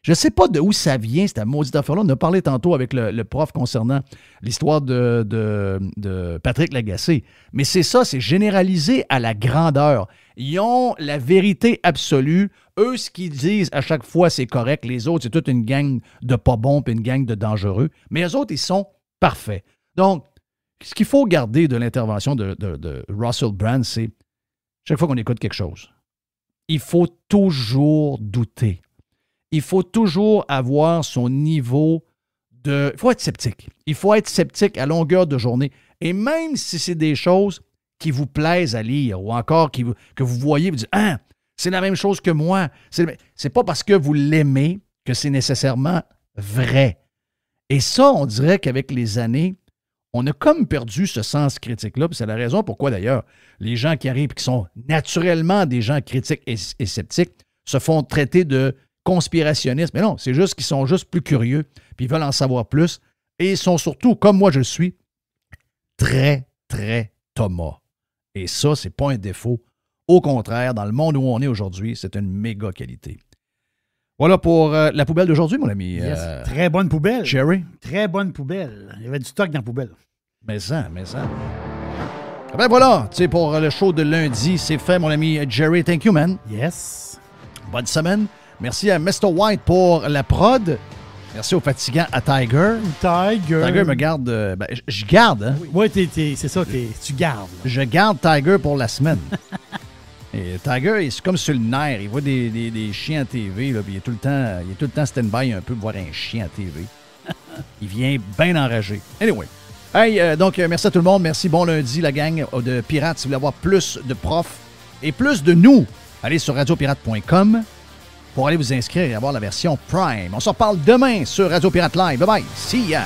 Je ne sais pas d'où ça vient, cette maudite affaire-là. On a parlé tantôt avec le, prof concernant l'histoire de, Patrick Lagacé. Mais c'est ça, c'est généralisé à la grandeur. Ils ont la vérité absolue. Eux, ce qu'ils disent à chaque fois, c'est correct. Les autres, c'est toute une gang de pas bons et une gang de dangereux. Mais les autres, ils sont parfaits. Donc, ce qu'il faut garder de l'intervention de, de Russell Brand, c'est chaque fois qu'on écoute quelque chose, il faut toujours douter il faut toujours avoir son niveau de... Il faut être sceptique. Il faut être sceptique à longueur de journée. Et même si c'est des choses qui vous plaisent à lire ou encore qui, que vous voyez, vous dites Ah, c'est la même chose que moi. C'est pas parce que vous l'aimez que c'est nécessairement vrai. Et ça, on dirait qu'avec les années, on a comme perdu ce sens critique-là. C'est la raison pourquoi, d'ailleurs, les gens qui arrivent, qui sont naturellement des gens critiques et sceptiques, se font traiter de conspirationnistes. Mais non, c'est juste qu'ils sont juste plus curieux, puis ils veulent en savoir plus. Et ils sont surtout, comme moi je suis, très, très Thomas. Et ça, c'est pas un défaut. Au contraire, dans le monde où on est aujourd'hui, c'est une méga qualité. Voilà pour euh, la poubelle d'aujourd'hui, mon ami. Euh, très bonne poubelle. Jerry. Très bonne poubelle. Il y avait du stock dans la poubelle. Mais ça, mais ça. Eh ben voilà, tu sais, pour le show de lundi, c'est fait, mon ami Jerry. Thank you, man. Yes. Bonne semaine. Merci à Mr. White pour la prod. Merci au fatigant à Tiger. Tiger. me garde. Euh, ben, je garde, hein? Oui, c'est ça, que tu gardes. Je garde Tiger pour la semaine. Et Tiger, c'est comme sur le nerf. Il voit des, chiens à TV, il est tout le temps, il temps stand-by un peu voir un chien à TV. il vient bien enragé. Anyway. Hey, euh, donc, euh, merci à tout le monde. Merci. Bon lundi, la gang de Pirates. Si vous voulez avoir plus de profs et plus de nous, allez sur radiopirate.com pour aller vous inscrire et avoir la version Prime. On se reparle demain sur Radio Pirate Live. Bye bye. See ya.